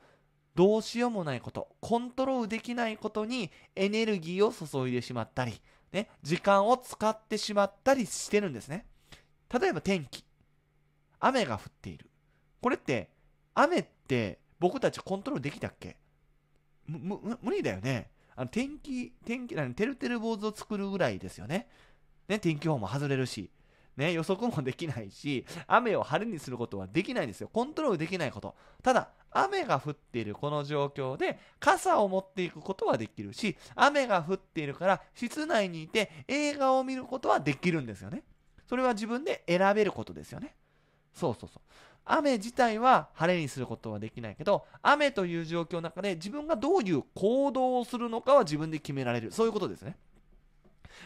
どうしようもないことコントロールできないことにエネルギーを注いでしまったり、ね、時間を使ってしまったりしてるんですね例えば天気雨が降っているこれって雨って僕たちコントロールできたっけ無理だよねあの天気天気にてるてる坊主を作るぐらいですよねね天気予報も外れるしね、予測もできないし、雨を晴れにすることはできないんですよ。コントロールできないこと。ただ、雨が降っているこの状況で傘を持っていくことはできるし、雨が降っているから室内にいて映画を見ることはできるんですよね。それは自分で選べることですよね。そうそうそう。雨自体は晴れにすることはできないけど、雨という状況の中で自分がどういう行動をするのかは自分で決められる。そういうことですね。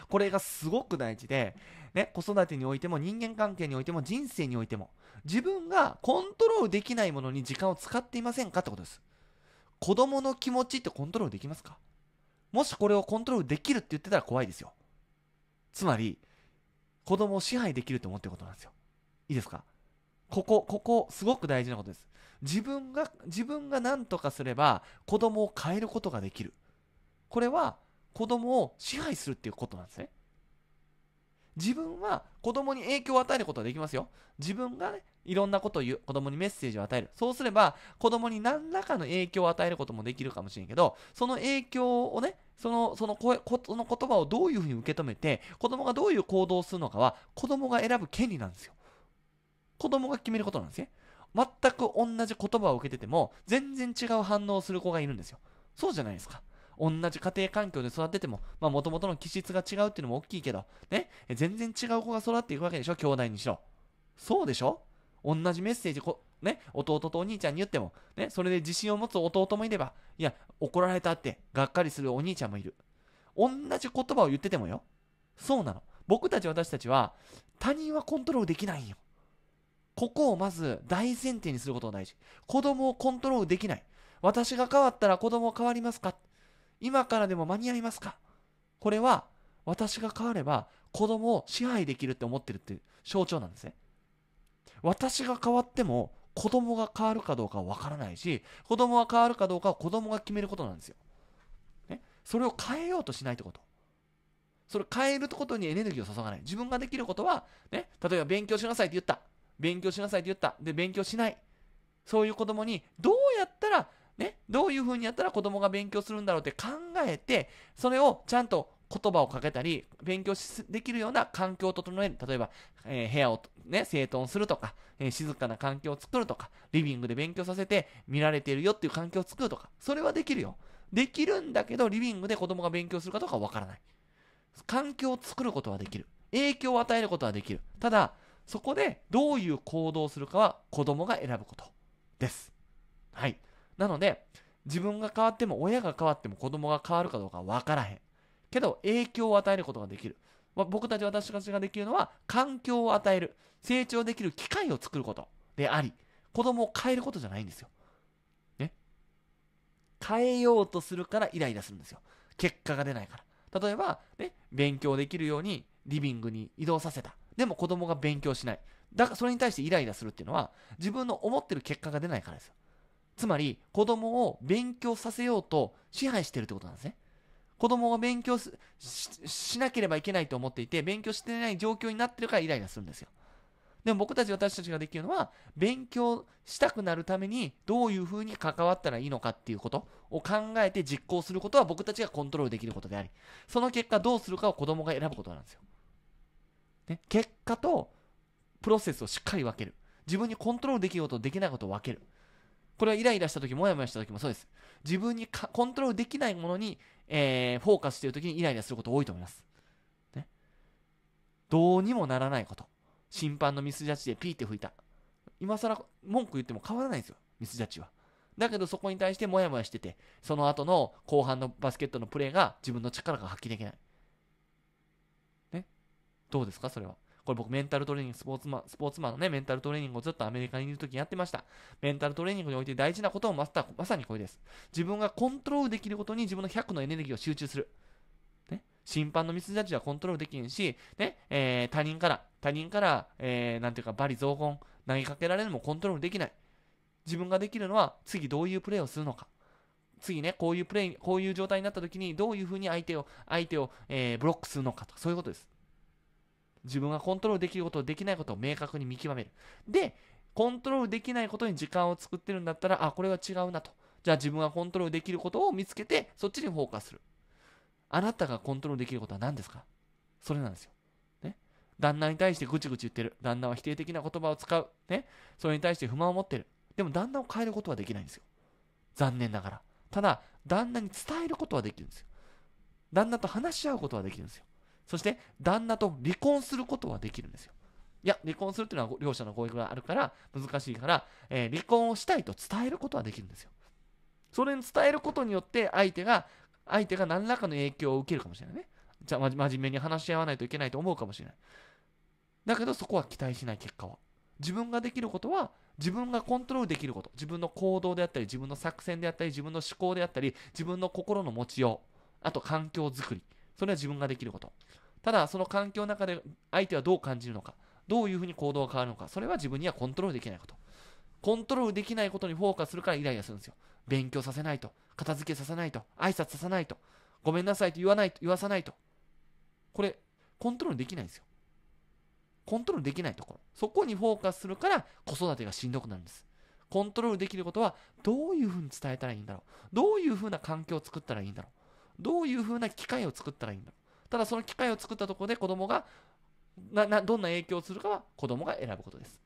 これがすごく大事で、ね、子育てにおいても人間関係においても人生においても自分がコントロールできないものに時間を使っていませんかってことです子供の気持ちってコントロールできますかもしこれをコントロールできるって言ってたら怖いですよつまり子供を支配できると思ってることなんですよいいですかここここすごく大事なことです自分が自分が何とかすれば子供を変えることができるこれは子供を支配するっていうことなんですね自分は子供に影響を与えることができますよ。自分がね、いろんなことを言う、子供にメッセージを与える。そうすれば、子供に何らかの影響を与えることもできるかもしれんけど、その影響をね、その、その声、その言葉をどういうふうに受け止めて、子供がどういう行動をするのかは、子供が選ぶ権利なんですよ。子供が決めることなんですね。全く同じ言葉を受けてても、全然違う反応をする子がいるんですよ。そうじゃないですか。同じ家庭環境で育ってても、まあ、もともとの気質が違うっていうのも大きいけど、ね、全然違う子が育っていくわけでしょ、兄弟にしろ。そうでしょ同じメッセージこ、ね、弟とお兄ちゃんに言っても、ね、それで自信を持つ弟もいれば、いや、怒られたって、がっかりするお兄ちゃんもいる。同じ言葉を言っててもよ。そうなの。僕たち私たちは、他人はコントロールできないよ。ここをまず大前提にすることが大事。子供をコントロールできない。私が変わったら子供は変わりますか今からでも間に合いますかこれは私が変われば子供を支配できるって思ってるっていう象徴なんですね。私が変わっても子供が変わるかどうかはわからないし、子供が変わるかどうかは子供が決めることなんですよ。ね、それを変えようとしないってこと。それ変えることにエネルギーを注がない。自分ができることは、ね、例えば勉強しなさいって言った。勉強しなさいって言った。で、勉強しない。そういう子供にどうやったらね、どういうふうにやったら子供が勉強するんだろうって考えて、それをちゃんと言葉をかけたり、勉強できるような環境を整える。例えば、えー、部屋を、ね、整頓するとか、えー、静かな環境を作るとか、リビングで勉強させて見られているよっていう環境を作るとか、それはできるよ。できるんだけど、リビングで子供が勉強するかどうかわからない。環境を作ることはできる。影響を与えることはできる。ただ、そこでどういう行動をするかは子供が選ぶことです。はい。なので、自分が変わっても親が変わっても子供が変わるかどうかわからへん。けど影響を与えることができる。まあ、僕たち私たちができるのは環境を与える。成長できる機会を作ることであり、子供を変えることじゃないんですよ。ね。変えようとするからイライラするんですよ。結果が出ないから。例えば、ね、勉強できるようにリビングに移動させた。でも子供が勉強しない。だからそれに対してイライラするっていうのは自分の思ってる結果が出ないからですよ。つまり子供を勉強させようと支配してるってことなんですね。子供が勉強しなければいけないと思っていて、勉強してない状況になってるからイライラするんですよ。でも僕たち私たちができるのは、勉強したくなるためにどういうふうに関わったらいいのかっていうことを考えて実行することは僕たちがコントロールできることであり、その結果どうするかを子供が選ぶことなんですよ。ね、結果とプロセスをしっかり分ける。自分にコントロールできることできないことを分ける。これはイライラした時、モヤモヤした時もそうです。自分にコントロールできないものに、えー、フォーカスしている時にイライラすること多いと思います。ね。どうにもならないこと。審判のミスジャッジでピーって吹いた。今更文句言っても変わらないんですよ。ミスジャッジは。だけどそこに対してモヤモヤしてて、その後の後半のバスケットのプレーが自分の力が発揮できない。ね。どうですかそれは。これ僕メンタルトレーニング、スポーツマン、スポーツマンのね、メンタルトレーニングをずっとアメリカにいる時やってました。メンタルトレーニングにおいて大事なことをマスター、まさにこれです。自分がコントロールできることに自分の100のエネルギーを集中する。ね、審判のミスジャッジはコントロールできんし、ね、えー、他人から、他人から、えー、なんていうか、罵詈雑言、投げかけられるのもコントロールできない。自分ができるのは、次どういうプレーをするのか。次ね、こういうプレイ、こういう状態になった時に、どういうふうに相手を、相手を、えー、ブロックするのかとか、そういうことです。自分がコントロールできることをできないことを明確に見極める。で、コントロールできないことに時間を作ってるんだったら、あ、これは違うなと。じゃあ自分がコントロールできることを見つけて、そっちにフォーカスする。あなたがコントロールできることは何ですかそれなんですよ。ね。旦那に対してぐちぐち言ってる。旦那は否定的な言葉を使う。ね。それに対して不満を持ってる。でも旦那を変えることはできないんですよ。残念ながら。ただ、旦那に伝えることはできるんですよ。旦那と話し合うことはできるんですよ。そして旦那と離婚することはできるんですよ。いや、離婚するっていうのは両者の合意があるから難しいから、えー、離婚をしたいと伝えることはできるんですよ。それに伝えることによって相手が、相手が何らかの影響を受けるかもしれないね。じゃあ、真面目に話し合わないといけないと思うかもしれない。だけどそこは期待しない結果は。自分ができることは自分がコントロールできること自分の行動であったり自分の作戦であったり自分の思考であったり自分の心の持ちようあと環境づくりそれは自分ができること。ただ、その環境の中で相手はどう感じるのか、どういうふうに行動が変わるのか、それは自分にはコントロールできないこと。コントロールできないことにフォーカスするからイライラするんですよ。勉強させないと、片付けさせないと、挨拶させないと、ごめんなさいと言わないと、言わさないと。これ、コントロールできないんですよ。コントロールできないところ。そこにフォーカスするから子育てがしんどくなるんです。コントロールできることはどういうふうに伝えたらいいんだろう。どういうふうな環境を作ったらいいんだろう。どういうふうな機会を作ったらいいんだただその機会を作ったところで子供がななどんな影響をするかは子供が選ぶことです。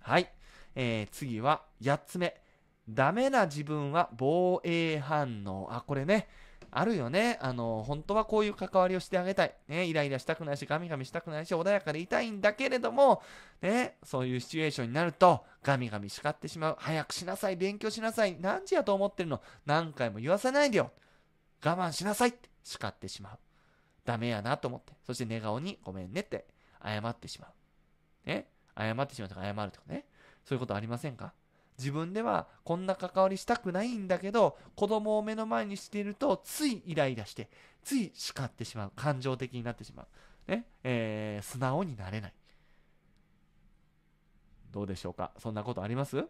はい。えー、次は8つ目。ダメな自分は防衛反応。あ、これね。あるよね。あの、本当はこういう関わりをしてあげたい。ね、イライラしたくないし、ガミガミしたくないし、穏やかでいたいんだけれども、ね、そういうシチュエーションになると、ガミガミ叱ってしまう。早くしなさい、勉強しなさい。何時やと思ってるの何回も言わせないでよ。我慢しなさいって叱ってしまう。ダメやなと思って。そして寝顔にごめんねって謝ってしまう。ね謝ってしまうとか謝るとかね。そういうことありませんか自分ではこんな関わりしたくないんだけど、子供を目の前にしていると、ついイライラして、つい叱ってしまう。感情的になってしまう。ね。えー、素直になれない。どうでしょうかそんなことあります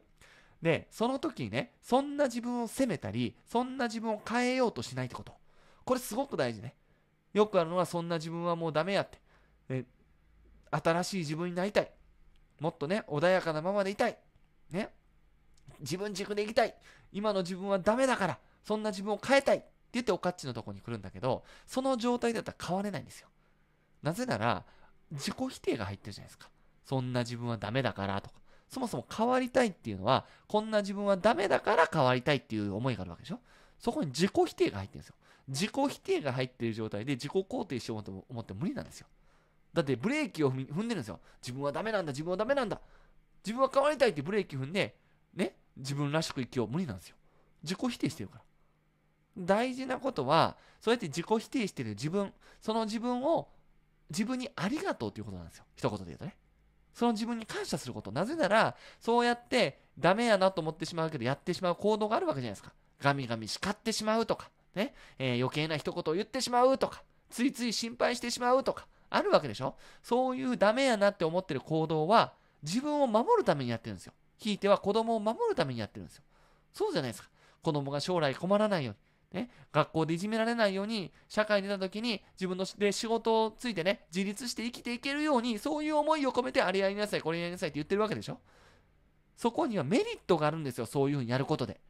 で、その時にね、そんな自分を責めたり、そんな自分を変えようとしないってこと。これすごく大事ね。よくあるのは、そんな自分はもうダメやって。え、新しい自分になりたい。もっとね、穏やかなままでいたい。ね。自分軸でいきたい。今の自分はダメだから、そんな自分を変えたい。って言っておかっちのとこに来るんだけど、その状態だったら変われないんですよ。なぜなら、自己否定が入ってるじゃないですか。そんな自分はダメだからとか。そもそも変わりたいっていうのは、こんな自分はダメだから変わりたいっていう思いがあるわけでしょそこに自己否定が入ってるんですよ。自己否定が入ってる状態で自己肯定しようと思っても無理なんですよ。だってブレーキを踏んでるんですよ。自分はダメなんだ、自分はダメなんだ。自分は変わりたいってブレーキ踏んで、ね、自分らしく生きよう無理なんですよ。自己否定してるから。大事なことは、そうやって自己否定してる自分、その自分を、自分にありがとうということなんですよ。一言で言うとね。その自分に感謝すること。なぜなら、そうやってダメやなと思ってしまうけど、やってしまう行動があるわけじゃないですか。ガミガミ叱ってしまうとか、ね、えー、余計な一言を言ってしまうとか、ついつい心配してしまうとか、あるわけでしょそういうダメやなって思ってる行動は、自分を守るためにやってるんですよ。ひいては子供を守るためにやってるんですよ。そうじゃないですか。子供が将来困らないように。ね、学校でいじめられないように、社会に出た時に自分ので仕事をついてね、自立して生きていけるように、そういう思いを込めて、あれやりなさい、これやりなさいって言ってるわけでしょ。そこにはメリットがあるんですよ、そういうふうにやることで。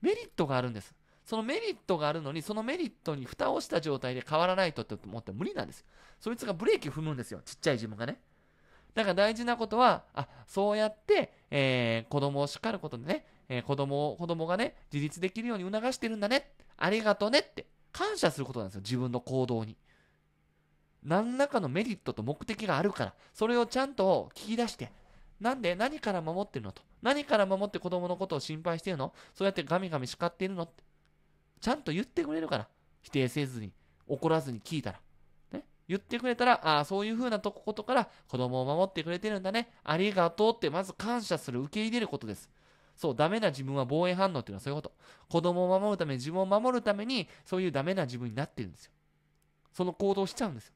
メリットがあるんです。そのメリットがあるのに、そのメリットに蓋をした状態で変わらないとって思って無理なんですよ。そいつがブレーキ踏むんですよ、ちっちゃい自分がね。だから大事なことは、あ、そうやって、えー、子供を叱ることでね、えー、子供を、子供がね、自立できるように促してるんだね。ありがとねって、感謝することなんですよ、自分の行動に。何らかのメリットと目的があるから、それをちゃんと聞き出して、なんで何から守ってるのと。何から守って子供のことを心配してるのそうやってガミガミ叱っているのってちゃんと言ってくれるから。否定せずに、怒らずに聞いたら。ね、言ってくれたら、ああ、そういう風なとことから子供を守ってくれてるんだね。ありがとうってまず感謝する、受け入れることです。そう、ダメな自分は防衛反応っていうのはそういうこと。子供を守るため、自分を守るために、そういうダメな自分になってるんですよ。その行動しちゃうんですよ。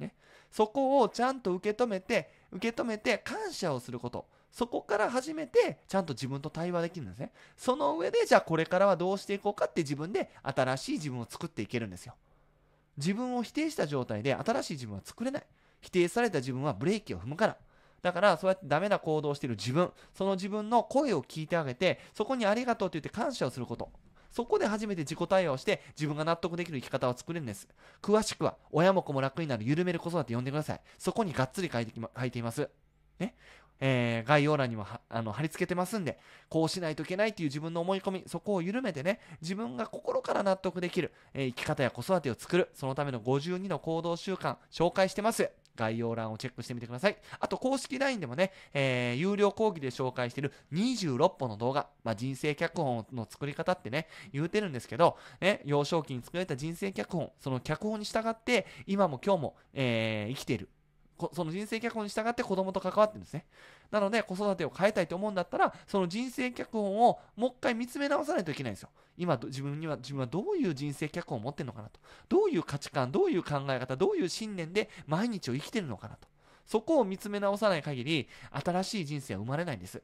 ね。そこをちゃんと受け止めて、受け止めて感謝をすること。そこから始めて、ちゃんと自分と対話できるんですね。その上で、じゃあこれからはどうしていこうかって自分で新しい自分を作っていけるんですよ。自分を否定した状態で新しい自分は作れない。否定された自分はブレーキを踏むから。だからそうやってダメな行動をしている自分その自分の声を聞いてあげてそこにありがとうって言って感謝をすることそこで初めて自己対応して自分が納得できる生き方を作れるんです。詳しくは親も子も楽になる緩める子育て呼んでください。そこにがっつり書いてき、ま、書いています。ね。えー、概要欄にもあの貼り付けてますんで、こうしないといけないっていう自分の思い込み、そこを緩めてね、自分が心から納得できる、えー、生き方や子育てを作る、そのための52の行動習慣、紹介してます。概要欄をチェックしてみてください。あと、公式 LINE でもね、えー、有料講義で紹介している26本の動画、まあ、人生脚本の作り方ってね、言うてるんですけど、ね、幼少期に作られた人生脚本、その脚本に従って、今も今日も、えー、生きている。その人生脚本に従って子供と関わってるんですね。なので、子育てを変えたいと思うんだったら、その人生脚本をもう一回見つめ直さないといけないんですよ。今、自分には、自分はどういう人生脚本を持ってるのかなと。どういう価値観、どういう考え方、どういう信念で毎日を生きてるのかなと。そこを見つめ直さない限り、新しい人生は生まれないんです。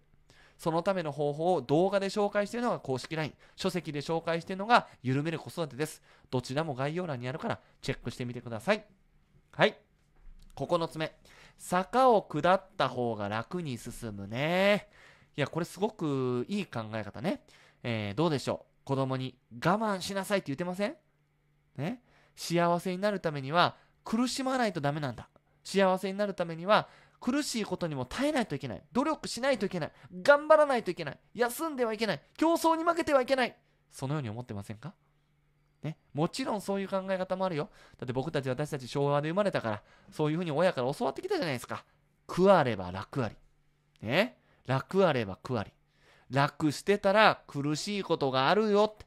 そのための方法を動画で紹介しているのが公式 LINE、書籍で紹介しているのが緩める子育てです。どちらも概要欄にあるからチェックしてみてください。はい。9つ目。坂を下った方が楽に進むね。いや、これすごくいい考え方ね。えー、どうでしょう子供に我慢しなさいって言ってませんね幸せになるためには苦しまないとダメなんだ。幸せになるためには苦しいことにも耐えないといけない。努力しないといけない。頑張らないといけない。休んではいけない。競争に負けてはいけない。そのように思ってませんかね、もちろんそういう考え方もあるよ。だって僕たち私たち昭和で生まれたから、そういうふうに親から教わってきたじゃないですか。食あれば楽あり。ね。楽あれば食あり。楽してたら苦しいことがあるよって。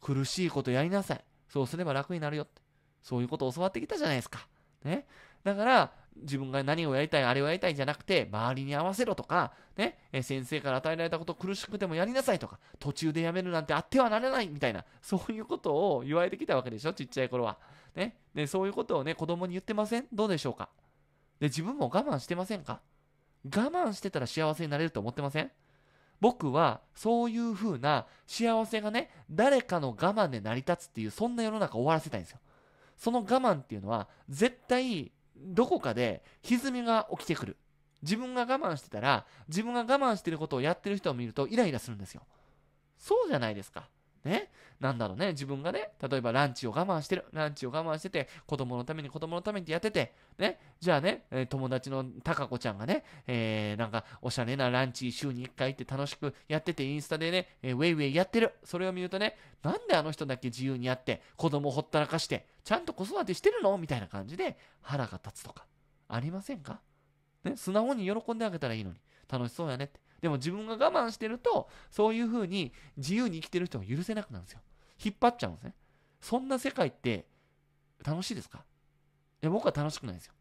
苦しいことやりなさい。そうすれば楽になるよって。そういうことを教わってきたじゃないですか。ね。だから、自分が何をやりたい、あれをやりたいんじゃなくて、周りに合わせろとか、ね、え先生から与えられたこと苦しくてもやりなさいとか、途中でやめるなんてあってはならないみたいな、そういうことを言われてきたわけでしょ、ちっちゃい頃は。ね、でそういうことをね、子供に言ってませんどうでしょうかで、自分も我慢してませんか我慢してたら幸せになれると思ってません僕はそういう風な幸せがね、誰かの我慢で成り立つっていう、そんな世の中を終わらせたいんですよ。その我慢っていうのは、絶対どこかで歪みが起きてくる。自分が我慢してたら、自分が我慢してることをやってる人を見るとイライラするんですよ。そうじゃないですか。ね、なんだろうね、自分がね、例えばランチを我慢してる、ランチを我慢してて、子供のために子供のためにやってて、ね、じゃあね、友達のタカ子ちゃんがね、えー、なんかおしゃれなランチ週に1回って楽しくやってて、インスタでね、えー、ウェイウェイやってる。それを見るとね、なんであの人だけ自由にやって、子供ほったらかして、ちゃんと子育てしてるのみたいな感じで腹が立つとか、ありませんかね、素直に喜んであげたらいいのに。楽しそうやねって。でも自分が我慢してると、そういうふうに自由に生きてる人が許せなくなるんですよ。引っ張っちゃうんですね。そんな世界って楽しいですかいや僕は楽しくないですよ。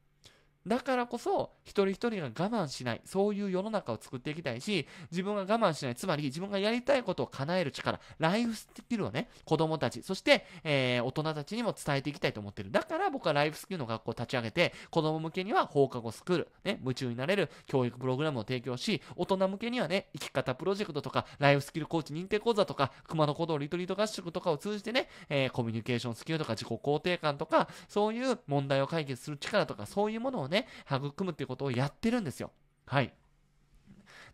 だからこそ、一人一人が我慢しない、そういう世の中を作っていきたいし、自分が我慢しない、つまり自分がやりたいことを叶える力、ライフスキルをね、子供たち、そして、えー、大人たちにも伝えていきたいと思ってる。だから僕はライフスキルの学校を立ち上げて、子供向けには放課後スクール、ね、夢中になれる教育プログラムを提供し、大人向けにはね、生き方プロジェクトとか、ライフスキルコーチ認定講座とか、熊野古道リトリート合宿とかを通じてね、えー、コミュニケーションスキルとか自己肯定感とか、そういう問題を解決する力とか、そういうものをね、育むっていうことことをやってるんですよ。はい。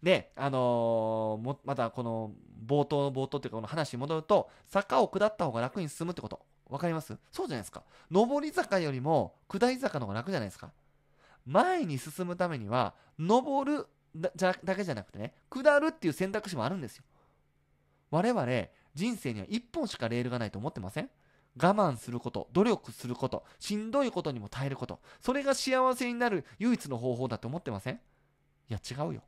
で、あのー、またこの冒頭の冒頭っていうかこの話に戻ると、坂を下った方が楽に進むってこと。わかりますそうじゃないですか。上り坂よりも下り坂の方が楽じゃないですか。前に進むためには、上るだだけじゃなくてね、下るっていう選択肢もあるんですよ。我々、人生には1本しかレールがないと思ってません我慢すること努力することしんどいことにも耐えることそれが幸せになる唯一の方法だと思ってませんいや違うよ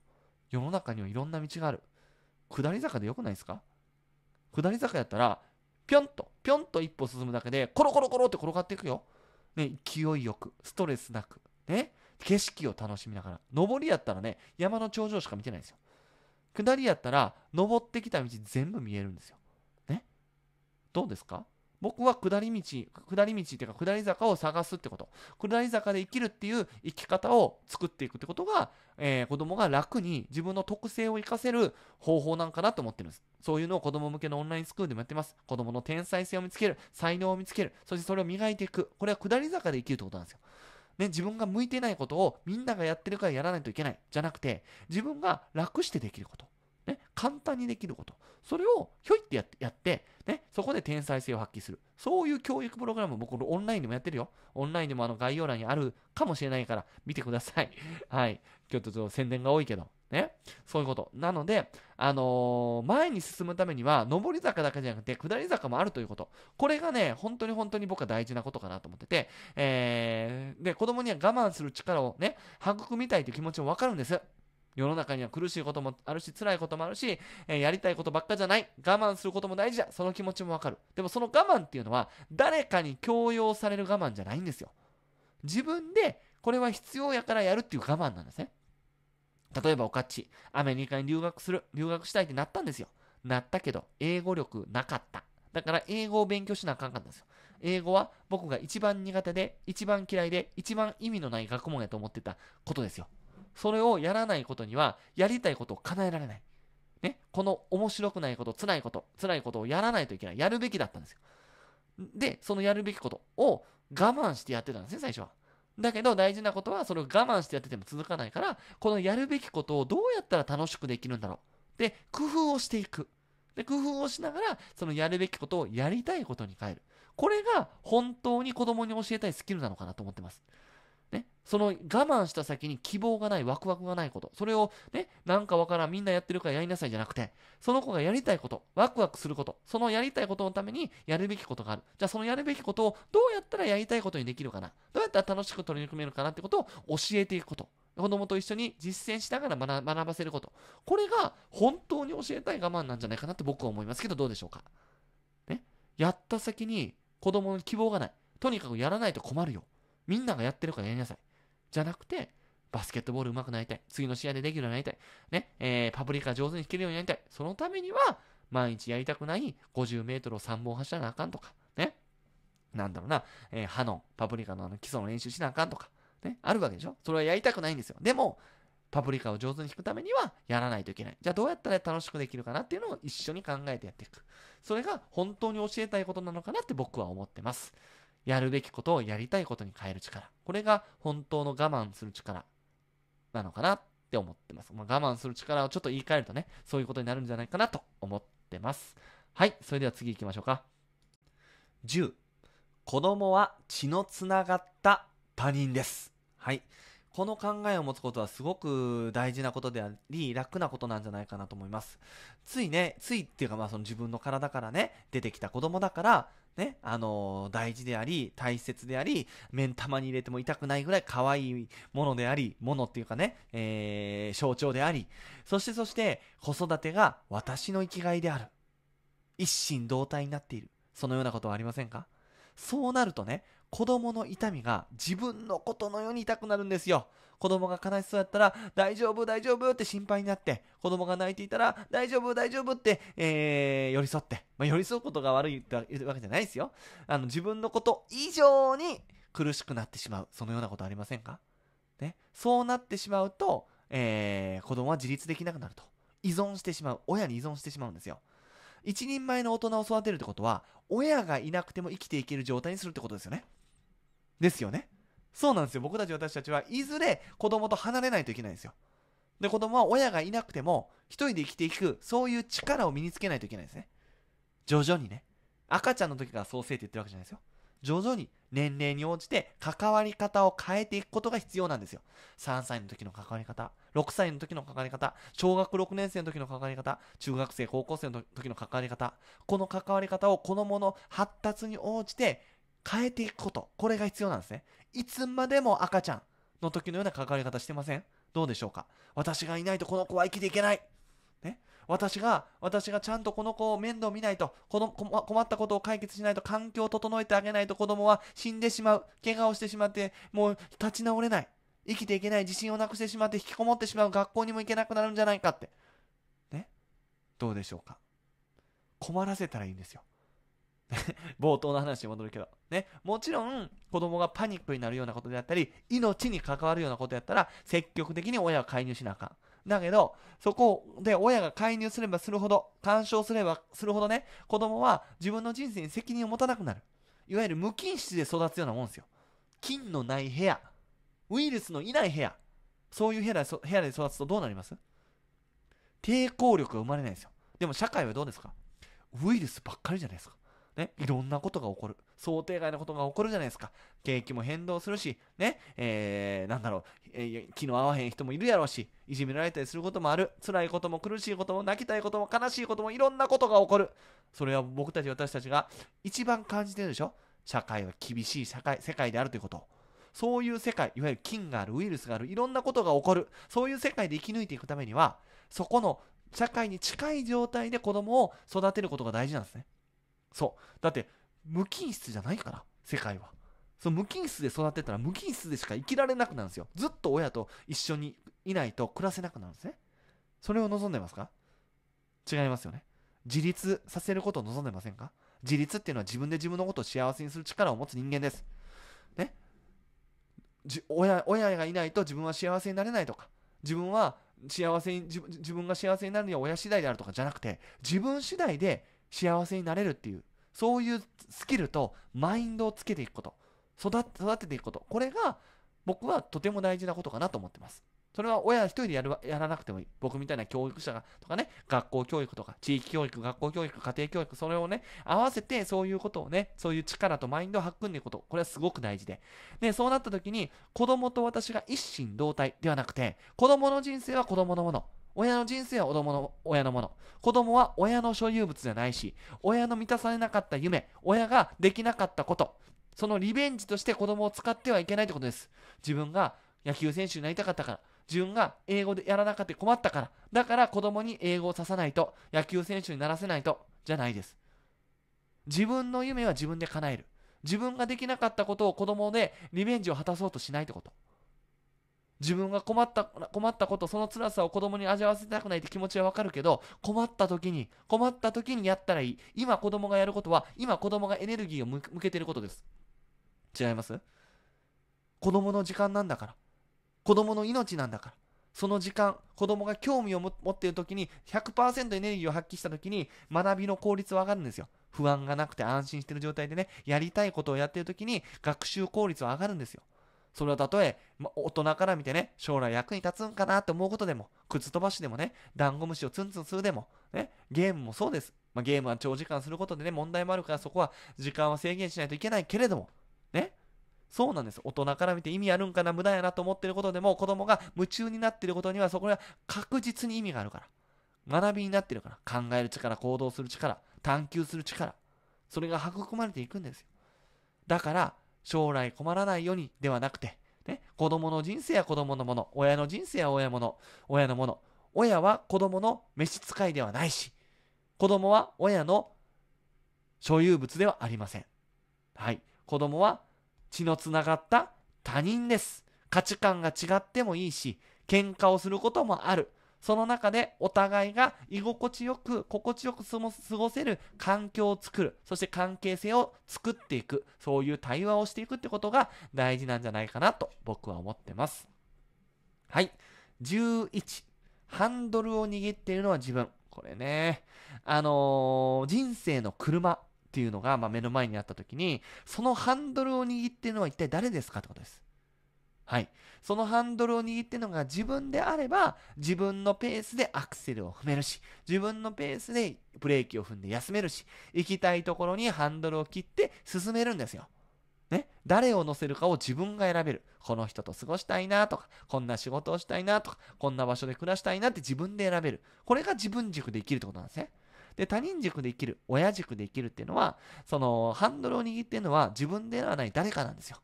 世の中にはいろんな道がある下り坂でよくないですか下り坂やったらぴょんとぴょんと一歩進むだけでコロコロコロって転がっていくよ、ね、勢いよくストレスなくね景色を楽しみながら上りやったらね山の頂上しか見てないですよ下りやったら登ってきた道全部見えるんですよねどうですか僕は下り道、下り道っていうか、下り坂を探すってこと。下り坂で生きるっていう生き方を作っていくってことが、えー、子供が楽に自分の特性を活かせる方法なんかなと思ってるんです。そういうのを子供向けのオンラインスクールでもやってます。子供の天才性を見つける、才能を見つける、そしてそれを磨いていく。これは下り坂で生きるってことなんですよ。ね、自分が向いてないことをみんながやってるからやらないといけない。じゃなくて、自分が楽してできること。簡単にできること。それをひょいってやって、やって、ね、そこで天才性を発揮する。そういう教育プログラム、僕オンラインでもやってるよ。オンラインでもあの概要欄にあるかもしれないから、見てください。はい。ちょっと宣伝が多いけど。ね。そういうこと。なので、あのー、前に進むためには、上り坂だけじゃなくて、下り坂もあるということ。これがね、本当に本当に僕は大事なことかなと思ってて、えー、で、子供には我慢する力をね、育みたいという気持ちもわかるんです。世の中には苦しいこともあるし、辛いこともあるし、えー、やりたいことばっかじゃない。我慢することも大事だ。その気持ちもわかる。でもその我慢っていうのは、誰かに強要される我慢じゃないんですよ。自分で、これは必要やからやるっていう我慢なんですね。例えば、おかっち。アメリカに留学する。留学したいってなったんですよ。なったけど、英語力なかった。だから、英語を勉強しなあかんかったんですよ。英語は僕が一番苦手で、一番嫌いで、一番意味のない学問やと思ってたことですよ。それをやらないことには、やりたいことを叶えられない。ね、この面白くないこと、辛いこと、辛いことをやらないといけない。やるべきだったんですよ。で、そのやるべきことを我慢してやってたんですね、最初は。だけど大事なことはそれを我慢してやってても続かないから、このやるべきことをどうやったら楽しくできるんだろう。で、工夫をしていく。で、工夫をしながら、そのやるべきことをやりたいことに変える。これが本当に子供に教えたいスキルなのかなと思ってます。その我慢した先に希望がない、ワクワクがないこと。それをね、なんかわからん、みんなやってるからやりなさいじゃなくて、その子がやりたいこと、ワクワクすること、そのやりたいことのためにやるべきことがある。じゃあそのやるべきことをどうやったらやりたいことにできるかな。どうやったら楽しく取り組めるかなってことを教えていくこと。子供と一緒に実践しながら学ばせること。これが本当に教えたい我慢なんじゃないかなって僕は思いますけど、どうでしょうか。ね。やった先に子供の希望がない。とにかくやらないと困るよ。みんながやってるからやりなさい。じゃなくて、バスケットボール上手くなりたい。次の試合でできるようになりたい。ね、えー、パプリカ上手に弾けるようになりたい。そのためには、毎日やりたくない50メートルを3本走らなあかんとか、ね。なんだろうな、えー、歯の、パプリカのあの基礎の練習しなあかんとか、ね。あるわけでしょそれはやりたくないんですよ。でも、パプリカを上手に弾くためにはやらないといけない。じゃあどうやったら楽しくできるかなっていうのを一緒に考えてやっていく。それが本当に教えたいことなのかなって僕は思ってます。やるべきことをやりたいことに変える力。これが本当の我慢する力なのかなって思ってます。まあ、我慢する力をちょっと言い換えるとね、そういうことになるんじゃないかなと思ってます。はい、それでは次行きましょうか。10、子供は血のつながった他人です。はい。この考えを持つことはすごく大事なことであり、楽なことなんじゃないかなと思います。ついね、ついっていうかまあその自分の体からね、出てきた子供だから、ね、あのー、大事であり、大切であり、目ん玉に入れても痛くないぐらい可愛いものであり、ものっていうかね、えー、象徴であり、そしてそして、子育てが私の生きがいである。一心同体になっている。そのようなことはありませんかそうなるとね、子供の痛みが自分のことのように痛くなるんですよ。子供が悲しそうやったら、大丈夫、大丈夫って心配になって、子供が泣いていたら、大丈夫、大丈夫って、えー、寄り添って。まあ、寄り添うことが悪いってわけじゃないですよ。あの、自分のこと以上に苦しくなってしまう。そのようなことありませんかね。そうなってしまうと、えー、子供は自立できなくなると。依存してしまう。親に依存してしまうんですよ。一人前の大人を育てるってことは、親がいなくても生きていける状態にするってことですよね。ですよねそうなんですよ僕たち私たちはいずれ子供と離れないといけないんですよで子供は親がいなくても一人で生きていくそういう力を身につけないといけないんですね徐々にね赤ちゃんの時からそうせいって言ってるわけじゃないですよ徐々に年齢に応じて関わり方を変えていくことが必要なんですよ。3歳の時の関わり方、6歳の時の関わり方、小学6年生の時の関わり方、中学生、高校生の時の関わり方、この関わり方を子供の発達に応じて変えていくこと、これが必要なんですね。いつまでも赤ちゃんの時のような関わり方してませんどうでしょうか私がいないとこの子は生きていけない。ね、私が、私がちゃんとこの子を面倒見ないと、この困ったことを解決しないと、環境を整えてあげないと子供は死んでしまう。怪我をしてしまって、もう立ち直れない。生きていけない。自信をなくしてしまって、引きこもってしまう。学校にも行けなくなるんじゃないかって。ね。どうでしょうか困らせたらいいんですよ。冒頭の話に戻るけど、ね、もちろん子供がパニックになるようなことであったり命に関わるようなことやったら積極的に親は介入しなあかんだけどそこで親が介入すればするほど干渉すればするほどね子供は自分の人生に責任を持たなくなるいわゆる無菌室で育つようなもんですよ菌のない部屋ウイルスのいない部屋そういう部屋で部屋で育つとどうなります抵抗力が生まれないんですよでも社会はどうですかウイルスばっかりじゃないですかね、いろんなことが起こる。想定外のことが起こるじゃないですか。景気も変動するし、ね、えー、なんだろう、えー、気の合わへん人もいるやろうし、いじめられたりすることもある。辛いことも苦しいことも泣きたいことも悲しいこともいろんなことが起こる。それは僕たち私たちが一番感じてるでしょ社会は厳しい社会、世界であるということ。そういう世界、いわゆる菌がある、ウイルスがある、いろんなことが起こる。そういう世界で生き抜いていくためには、そこの社会に近い状態で子供を育てることが大事なんですね。そうだって無菌室じゃないから世界はその無菌室で育ってたら無菌室でしか生きられなくなるんですよずっと親と一緒にいないと暮らせなくなるんですねそれを望んでますか違いますよね自立させることを望んでませんか自立っていうのは自分で自分のことを幸せにする力を持つ人間ですね親親がいないと自分は幸せになれないとか自分は幸せに自分が幸せになるには親次第であるとかじゃなくて自分次第で幸せになれるっていう、そういうスキルとマインドをつけていくこと、育てていくこと、これが僕はとても大事なことかなと思ってます。それは親一人でやるやらなくてもいい。僕みたいな教育者とかね、学校教育とか、地域教育、学校教育、家庭教育、それをね、合わせてそういうことをね、そういう力とマインドを育んでいくこと、これはすごく大事で。で、そうなった時に、子供と私が一心同体ではなくて、子供の人生は子供のもの。親の人生は子供の親のもの。子供は親の所有物じゃないし、親の満たされなかった夢、親ができなかったこと、そのリベンジとして子供を使ってはいけないってことです。自分が野球選手になりたかったから、自分が英語でやらなかった困ったから、だから子供に英語をささないと、野球選手にならせないと、じゃないです。自分の夢は自分で叶える。自分ができなかったことを子供でリベンジを果たそうとしないってこと。自分が困った困ったことその辛さを子供に味わわせたくないって気持ちはわかるけど困った時に困った時にやったらいい今子供がやることは今子供がエネルギーを向けてることです違います子供の時間なんだから子供の命なんだからその時間子供が興味を持っている時に100%エネルギーを発揮した時に学びの効率は上がるんですよ不安がなくて安心している状態でねやりたいことをやっている時に学習効率は上がるんですよそれはたとえ、ま、大人から見てね、将来役に立つんかなって思うことでも、靴飛ばしでもね、ダンゴムシをツンツンするでも、ね、ゲームもそうです。まあ、ゲームは長時間することでね、問題もあるから、そこは時間は制限しないといけないけれども、ね、そうなんです。大人から見て意味あるんかな、無駄やなと思ってることでも、子供が夢中になってることには、そこには確実に意味があるから。学びになってるから。考える力、行動する力、探求する力。それが育まれていくんですよ。だから、将来困らないようにではなくて、ね、子供の人生は子供のもの、親の人生は親もの、親のもの、親は子供の召使いではないし、子供は親の所有物ではありません。はい。子供は血のつながった他人です。価値観が違ってもいいし、喧嘩をすることもある。その中でお互いが居心地よく、心地よく過ごせる環境を作る、そして関係性を作っていく、そういう対話をしていくってことが大事なんじゃないかなと僕は思ってます。はい。11、ハンドルを握っているのは自分。これね、あのー、人生の車っていうのが、まあ、目の前にあった時に、そのハンドルを握っているのは一体誰ですかってことです。はい。そのハンドルを握ってのが自分であれば、自分のペースでアクセルを踏めるし、自分のペースでブレーキを踏んで休めるし、行きたいところにハンドルを切って進めるんですよ。ね、誰を乗せるかを自分が選べる。この人と過ごしたいなとか、こんな仕事をしたいなとか、こんな場所で暮らしたいなって自分で選べる。これが自分軸で生きるってことなんですね。で、他人軸で生きる、親軸で生きるっていうのは、その、ハンドルを握ってるのは自分ではない誰かなんですよ。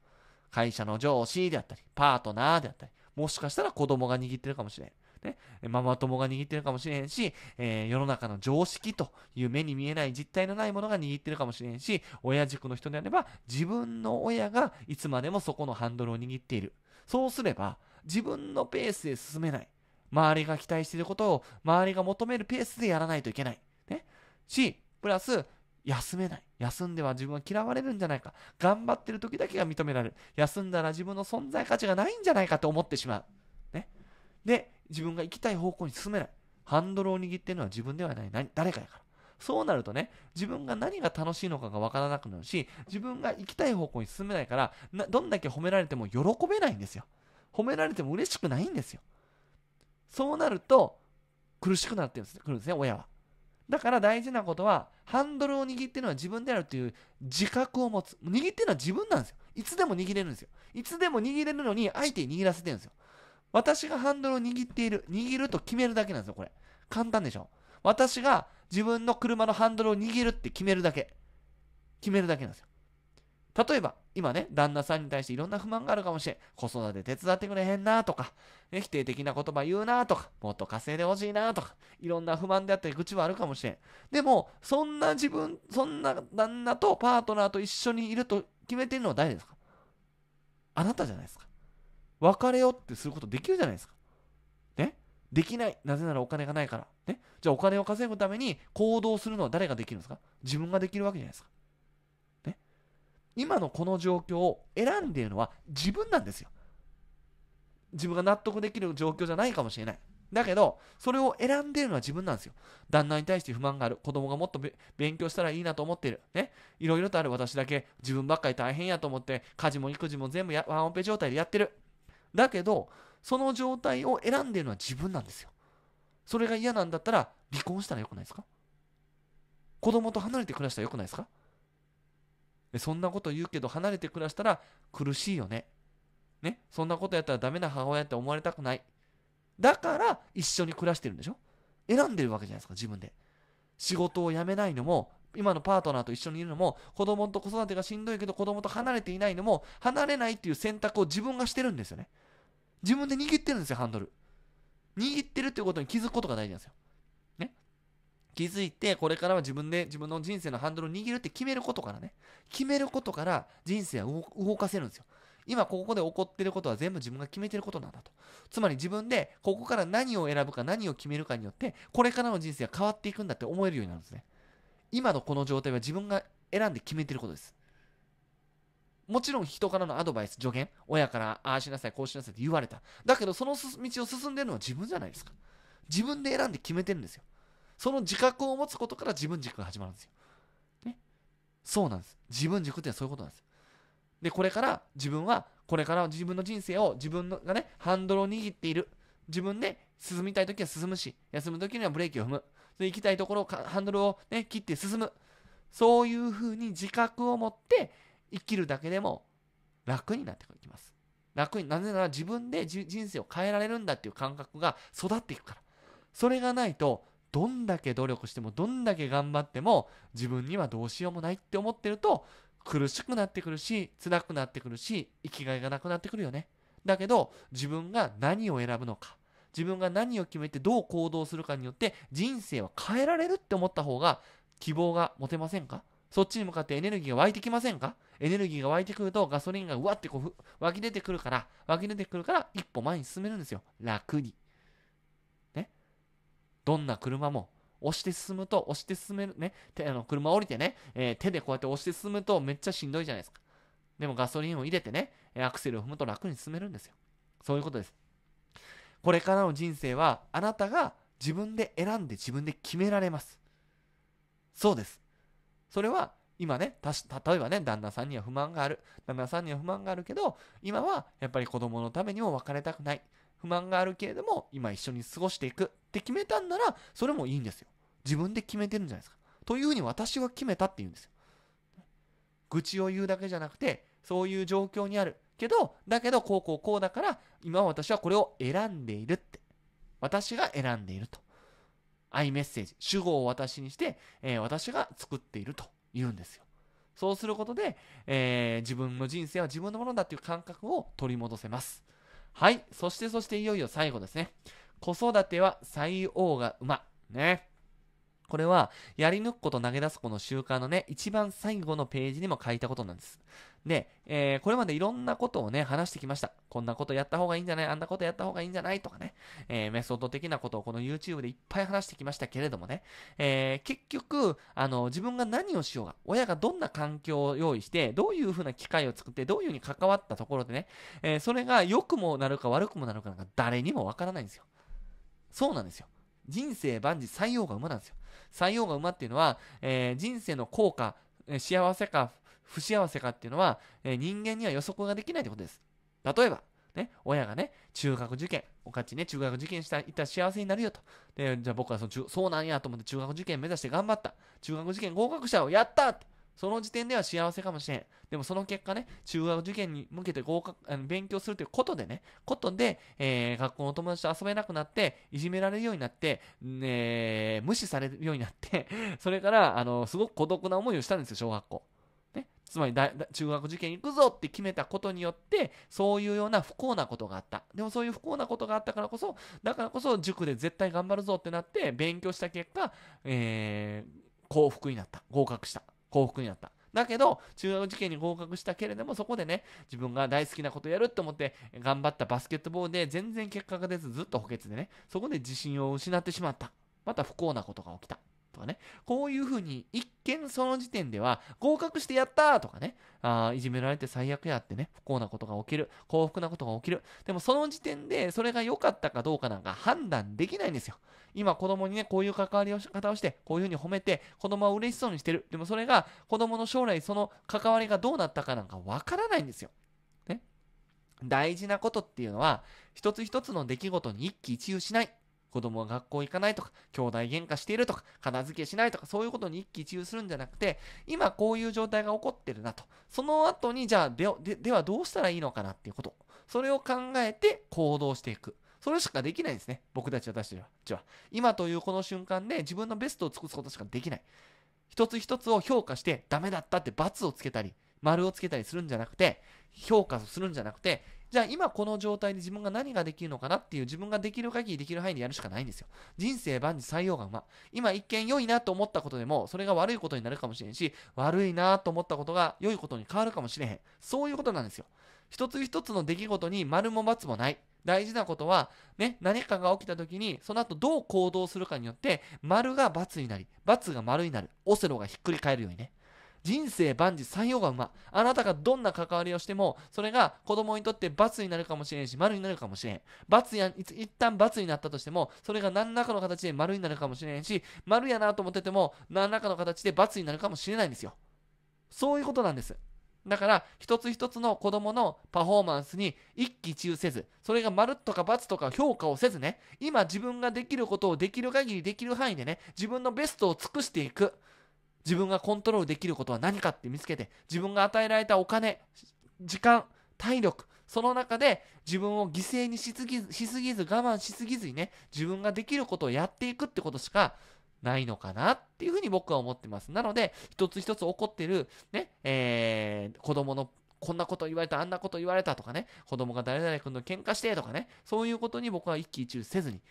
会社の上司であったり、パートナーであったり、もしかしたら子供が握ってるかもしれん。ね、ママ友が握ってるかもしれんし、えー、世の中の常識という目に見えない実体のないものが握ってるかもしれんし、親塾の人であれば、自分の親がいつまでもそこのハンドルを握っている。そうすれば、自分のペースで進めない。周りが期待していることを、周りが求めるペースでやらないといけない。ね。し、プラス、休めない。休んでは自分は嫌われるんじゃないか。頑張ってる時だけが認められる。休んだら自分の存在価値がないんじゃないかと思ってしまう。ね。で、自分が行きたい方向に進めない。ハンドルを握ってるのは自分ではない。誰かやから。そうなるとね、自分が何が楽しいのかがわからなくなるし、自分が行きたい方向に進めないからな、どんだけ褒められても喜べないんですよ。褒められても嬉しくないんですよ。そうなると、苦しくなってくるんですね、親は。だから大事なことは、ハンドルを握ってるのは自分であるという自覚を持つ。握ってるのは自分なんですよ。いつでも握れるんですよ。いつでも握れるのに相手に握らせてるんですよ。私がハンドルを握っている、握ると決めるだけなんですよ、これ。簡単でしょ。私が自分の車のハンドルを握るって決めるだけ。決めるだけなんですよ。例えば、今ね、旦那さんに対していろんな不満があるかもしれん。子育て手伝ってくれへんなとか、ね、否定的な言葉言うなとか、もっと稼いでほしいなとか、いろんな不満であったり愚痴はあるかもしれん。でも、そんな自分、そんな旦那とパートナーと一緒にいると決めてるのは誰ですかあなたじゃないですか。別れようってすることできるじゃないですか。ねできない。なぜならお金がないから。ねじゃあお金を稼ぐために行動するのは誰ができるんですか自分ができるわけじゃないですか。今のこの状況を選んでいるのは自分なんですよ。自分が納得できる状況じゃないかもしれない。だけど、それを選んでいるのは自分なんですよ。旦那に対して不満がある。子供がもっと勉強したらいいなと思っている。ね。いろいろとある私だけ自分ばっかり大変やと思って、家事も育児も全部やワンオペ状態でやってる。だけど、その状態を選んでいるのは自分なんですよ。それが嫌なんだったら、離婚したらよくないですか子供と離れて暮らしたらよくないですかそんなこと言うけど離れて暮らしたら苦しいよね。ね。そんなことやったらダメな母親って思われたくない。だから一緒に暮らしてるんでしょ選んでるわけじゃないですか、自分で。仕事を辞めないのも、今のパートナーと一緒にいるのも、子供と子育てがしんどいけど子供と離れていないのも、離れないっていう選択を自分がしてるんですよね。自分で握ってるんですよ、ハンドル。握ってるっていうことに気づくことが大事なんですよ。気づいて、これからは自分で自分の人生のハンドルを握るって決めることからね、決めることから人生は動かせるんですよ。今ここで起こってることは全部自分が決めてることなんだと。つまり自分でここから何を選ぶか何を決めるかによって、これからの人生は変わっていくんだって思えるようになるんですね。今のこの状態は自分が選んで決めてることです。もちろん人からのアドバイス、助言、親からああしなさい、こうしなさいって言われた。だけどその道を進んでるのは自分じゃないですか。自分で選んで決めてるんですよ。その自覚を持つことから自分軸が始まるんですよ。ね。そうなんです。自分軸ってのはそういうことなんですよ。で、これから自分は、これから自分の人生を自分がね、ハンドルを握っている。自分で進みたいときは進むし、休むときにはブレーキを踏む。で行きたいところをハンドルを、ね、切って進む。そういうふうに自覚を持って生きるだけでも楽になっていきます。楽に、なぜなら自分で人生を変えられるんだっていう感覚が育っていくから。それがないと、どんだけ努力してもどんだけ頑張っても自分にはどうしようもないって思ってると苦しくなってくるし辛くなってくるし生きがいがなくなってくるよねだけど自分が何を選ぶのか自分が何を決めてどう行動するかによって人生は変えられるって思った方が希望が持てませんかそっちに向かってエネルギーが湧いてきませんかエネルギーが湧いてくるとガソリンがうわってこう湧き出てくるから湧き出てくるから一歩前に進めるんですよ楽にどんな車も押して進むと、押して進めるね、手あの車降りてね、えー、手でこうやって押して進むとめっちゃしんどいじゃないですか。でもガソリンを入れてね、アクセルを踏むと楽に進めるんですよ。そういうことです。これからの人生は、あなたが自分で選んで自分で決められます。そうです。それは、今ね、例えばね、旦那さんには不満がある。旦那さんには不満があるけど、今はやっぱり子供のためにも別れたくない。不満があるけれども、今一緒に過ごしていくって決めたんなら、それもいいんですよ。自分で決めてるんじゃないですか。というふうに私は決めたって言うんですよ。愚痴を言うだけじゃなくて、そういう状況にある。けど、だけど、こうこうこうだから、今私はこれを選んでいるって。私が選んでいると。アイメッセージ、主語を私にして、えー、私が作っていると言うんですよ。そうすることで、えー、自分の人生は自分のものだっていう感覚を取り戻せます。はい。そしてそしていよいよ最後ですね。子育ては最王が馬。ね。これは、やり抜くこと投げ出す子の習慣のね、一番最後のページにも書いたことなんです。で、えー、これまでいろんなことをね、話してきました。こんなことやった方がいいんじゃないあんなことやった方がいいんじゃないとかね、えー、メソッド的なことをこの YouTube でいっぱい話してきましたけれどもね、えー、結局、あの、自分が何をしようが、親がどんな環境を用意して、どういうふうな機会を作って、どういうふうに関わったところでね、えそれが良くもなるか悪くもなるかなんか誰にもわからないんですよ。そうなんですよ。人生万事採用が馬なんですよ。採用が馬っていうのは、え人生の効果、幸せか不幸せかっていうのは、えー、人間には予測ができないってことです。例えば、ね、親がね、中学受験、おかちね、中学受験したいたら幸せになるよと。で、じゃあ僕はその中そうなんやと思って中学受験目指して頑張った。中学受験合格者をやったってその時点では幸せかもしれん。でもその結果ね、中学受験に向けて合格、あの勉強するということでね、ことで、えー、学校の友達と遊べなくなって、いじめられるようになって、ね、無視されるようになって、それから、あの、すごく孤独な思いをしたんですよ、小学校。つまり中学受験行くぞって決めたことによって、そういうような不幸なことがあった。でもそういう不幸なことがあったからこそ、だからこそ塾で絶対頑張るぞってなって、勉強した結果、えー、幸福になった。合格した。幸福になった。だけど、中学受験に合格したけれども、そこでね、自分が大好きなことやると思って、頑張ったバスケットボールで全然結果が出ずずっと補欠でね、そこで自信を失ってしまった。また不幸なことが起きた。かね、こういうふうに一見その時点では合格してやったとかね、あいじめられて最悪やってね、不幸なことが起きる、幸福なことが起きる。でもその時点でそれが良かったかどうかなんか判断できないんですよ。今子供にね、こういう関わり方をして、こういうふうに褒めて、子供は嬉しそうにしてる。でもそれが子供の将来その関わりがどうなったかなんかわからないんですよ。ね。大事なことっていうのは、一つ一つの出来事に一喜一憂しない。子供が学校行かないとか、兄弟喧嘩しているとか、片付けしないとか、そういうことに一喜一憂するんじゃなくて、今こういう状態が起こってるなと。その後に、じゃあで、で、ではどうしたらいいのかなっていうこと。それを考えて行動していく。それしかできないんですね。僕たち私たちは。今というこの瞬間で自分のベストを尽くすことしかできない。一つ一つを評価してダメだったって罰をつけたり、丸をつけたりするんじゃなくて、評価するんじゃなくて、じゃあ今この状態で自分が何ができるのかなっていう自分ができる限りできる範囲でやるしかないんですよ。人生万事採用が馬。今一見良いなと思ったことでも、それが悪いことになるかもしれんし、悪いなと思ったことが良いことに変わるかもしれへん。そういうことなんですよ。一つ一つの出来事に丸も罰もない。大事なことは、ね、何かが起きた時に、その後どう行動するかによって、丸が罰になり、罰が丸になる。オセロがひっくり返るようにね。人生万事採用が馬。あなたがどんな関わりをしても、それが子供にとって罰になるかもしれんし、丸になるかもしれん。罰や、一旦罰になったとしても、それが何らかの形で丸になるかもしれんし、丸やなと思ってても、何らかの形で罰になるかもしれないんですよ。そういうことなんです。だから、一つ一つの子供のパフォーマンスに一喜一憂せず、それが丸とか×とか評価をせずね、今自分ができることをできる限りできる範囲でね、自分のベストを尽くしていく。自分がコントロールできることは何かって見つけて自分が与えられたお金時間体力その中で自分を犠牲にしすぎずしすぎず我慢しすぎずにね自分ができることをやっていくってことしかないのかなっていうふうに僕は思ってます。なので、一つ一つ起こってる、ね、えー、子供のこんなこと言われた、あんなこと言われたとかね、子供が誰々君の喧嘩してとかね、そういうことに僕は一喜一憂せずに、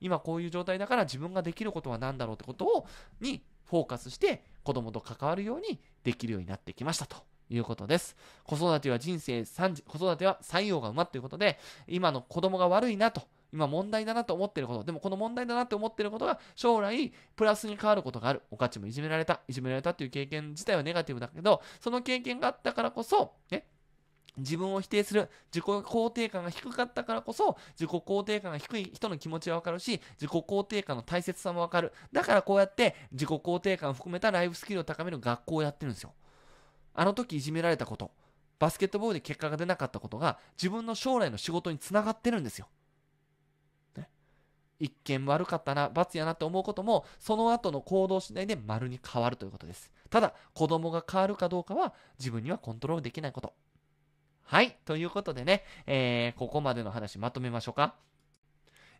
今こういう状態だから自分ができることは何だろうってことを、にフォーカスして子供と関わるようにできるようになってきましたということです。子育ては人生三子育ては三用が馬ということで、今の子供が悪いなと、今問題だなと思ってること、でもこの問題だなって思ってることが将来プラスに変わることがある。おかちもいじめられた、いじめられたっていう経験自体はネガティブだけど、その経験があったからこそ、ね、自分を否定する自己肯定感が低かったからこそ自己肯定感が低い人の気持ちはわかるし自己肯定感の大切さもわかるだからこうやって自己肯定感を含めたライフスキルを高める学校をやってるんですよあの時いじめられたことバスケットボールで結果が出なかったことが自分の将来の仕事につながってるんですよ、ね、一見悪かったな罰やなって思うこともその後の行動次第で丸に変わるということですただ子供が変わるかどうかは自分にはコントロールできないことはい。ということでね、えー、ここまでの話まとめましょうか。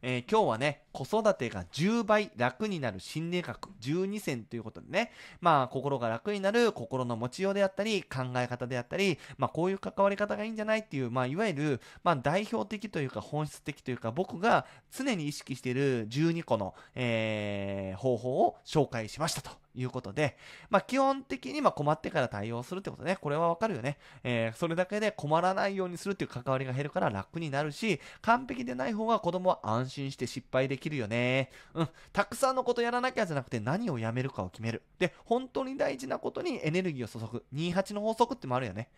えー、今日はね、子育てが10倍楽になる心理学12選ということでね、まあ、心が楽になる心の持ちようであったり、考え方であったり、まあ、こういう関わり方がいいんじゃないっていう、まあ、いわゆる、まあ、代表的というか、本質的というか、僕が常に意識している12個の、えー、方法を紹介しましたということで、まあ、基本的にま困ってから対応するってことね。これはわかるよね。えー、それだけで困らないようにするっていう関わりが減るから楽になるし、完璧でない方が子供は安心して失敗できるよね。うん。たくさんのことやらなきゃじゃなくて何をやめるかを決める。で、本当に大事なことにエネルギーを注ぐ。28の法則ってもあるよね。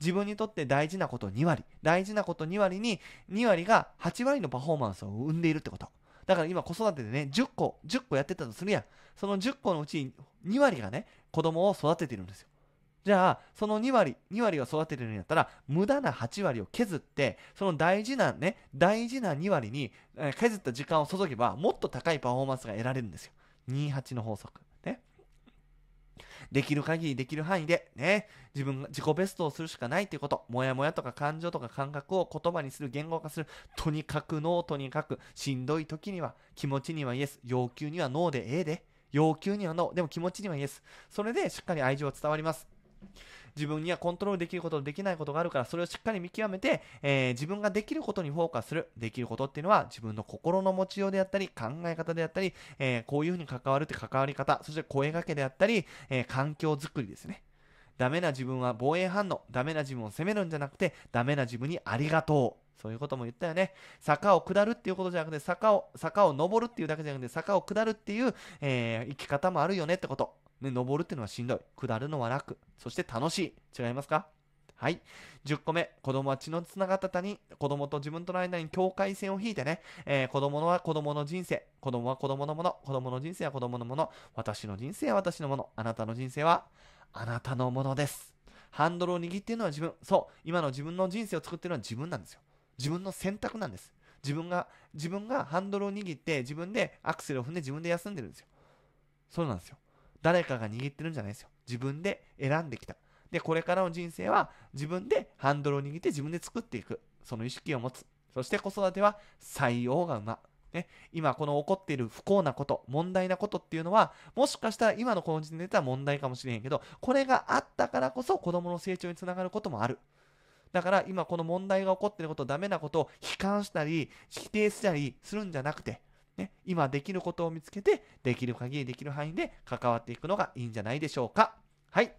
自分にとって大事なこと2割、大事なこと2割に、2割が8割のパフォーマンスを生んでいるってこと。だから今子育てでね、10個、10個やってたとするやん。その10個のうち2割がね、子供を育ててるんですよ。じゃあ、その2割、2割を育ててるんやったら、無駄な8割を削って、その大事なね、大事な2割に、え削った時間を注げば、もっと高いパフォーマンスが得られるんですよ。28の法則。できる限りできる範囲で、ね、自分が自己ベストをするしかないっていうこと、もやもやとか感情とか感覚を言葉にする、言語化する、とにかくノーとにかく、しんどい時には、気持ちにはイエス、要求にはノーでええで、要求にはノー、でも気持ちにはイエス。それでしっかり愛情は伝わります。自分にはコントロールできることできないことがあるからそれをしっかり見極めて、えー、自分ができることにフォーカスするできることっていうのは自分の心の持ちようであったり考え方であったり、えー、こういうふうに関わるって関わり方そして声掛けであったり、えー、環境づくりですねダメな自分は防衛反応ダメな自分を責めるんじゃなくてダメな自分にありがとうそういうことも言ったよね。坂を下るっていうことじゃなくて、坂を、坂を登るっていうだけじゃなくて、坂を下るっていう、えー、生き方もあるよねってこと。ね、登るっていうのはしんどい。下るのは楽。そして楽しい。違いますかはい。10個目。子供は血のつながった他子供と自分との間に境界線を引いてね。えー、子供は子供の人生。子供は子供のもの。子供の人生は子供のもの。私の人生は私のもの。あなたの人生はあなたのものです。ハンドルを握っているのは自分。そう。今の自分の人生を作っているのは自分なんですよ。自分の選択なんです。自分が、自分がハンドルを握って、自分でアクセルを踏んで自分で休んでるんですよ。そうなんですよ。誰かが握ってるんじゃないですよ。自分で選んできた。で、これからの人生は自分でハンドルを握って自分で作っていく。その意識を持つ。そして子育ては採用が馬。ね、今この起こっている不幸なこと、問題なことっていうのは、もしかしたら今のこの時点でたら問題かもしれへんけど、これがあったからこそ子供の成長につながることもある。だから今この問題が起こっていること、ダメなことを悲観したり、否定したりするんじゃなくて、ね、今できることを見つけて、できる限りできる範囲で関わっていくのがいいんじゃないでしょうか。はい。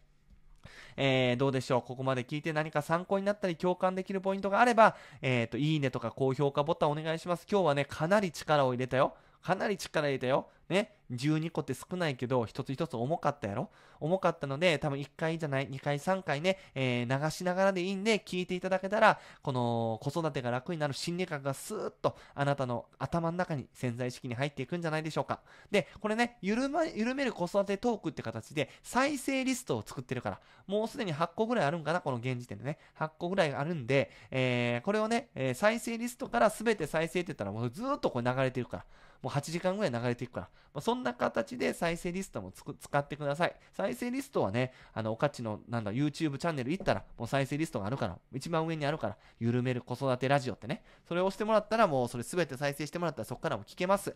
えー、どうでしょうここまで聞いて何か参考になったり共感できるポイントがあれば、えっ、ー、と、いいねとか高評価ボタンお願いします。今日はね、かなり力を入れたよ。かなり力入れたよ。ね、12個って少ないけど、一つ一つ重かったやろ重かったので、多分1回じゃない、2回、3回ね、えー、流しながらでいいんで、聞いていただけたら、この子育てが楽になる心理学がスーッと、あなたの頭の中に潜在意識に入っていくんじゃないでしょうか。で、これね、緩ま、緩める子育てトークって形で、再生リストを作ってるから、もうすでに8個ぐらいあるんかな、この現時点でね。8個ぐらいあるんで、えー、これをね、え再生リストから全て再生って言ったら、もうずーっとこれ流れてるから。もう8時間ぐらい流れていくから。まあ、そんな形で再生リストも使ってください。再生リストはね、あの、おかちの、なんだ、YouTube チャンネル行ったら、もう再生リストがあるから、一番上にあるから、緩める子育てラジオってね、それを押してもらったら、もうそれ全て再生してもらったら、そこからも聞けます。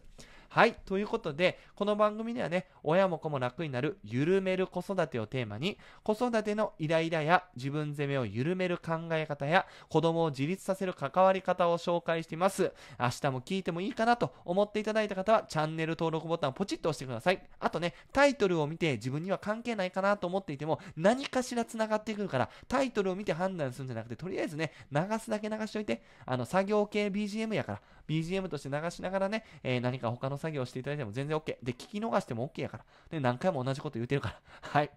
はい。ということで、この番組ではね、親も子も楽になる、緩める子育てをテーマに、子育てのイライラや自分責めを緩める考え方や、子供を自立させる関わり方を紹介しています。明日も聞いてもいいかなと思っていただいた方は、チャンネル登録ボタンをポチッと押してください。あとね、タイトルを見て自分には関係ないかなと思っていても、何かしら繋がってくるから、タイトルを見て判断するんじゃなくて、とりあえずね、流すだけ流しといて、あの、作業系 BGM やから、BGM として流しながらね、えー、何か他の作業をしていただいても全然 OK。で、聞き逃しても OK やから。で、何回も同じこと言うてるから。はい。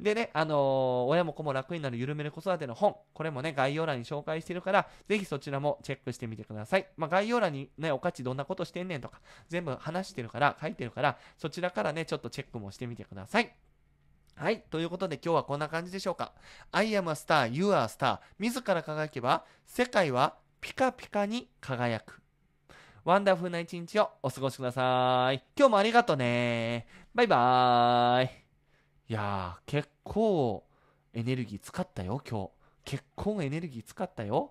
でね、あのー、親も子も楽になる緩める子育ての本、これもね、概要欄に紹介してるから、ぜひそちらもチェックしてみてください。まあ、概要欄にね、おかちどんなことしてんねんとか、全部話してるから、書いてるから、そちらからね、ちょっとチェックもしてみてください。はい。ということで今日はこんな感じでしょうか。I am a star, you are a star. 自ら輝けば世界はピカピカに輝く。ワンダフルな一日をお過ごしください。今日もありがとね。バイバーイ。いやー、結構エネルギー使ったよ、今日。結構エネルギー使ったよ。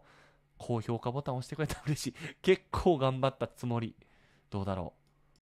高評価ボタン押してくれたら嬉しい。結構頑張ったつもり。どうだろう。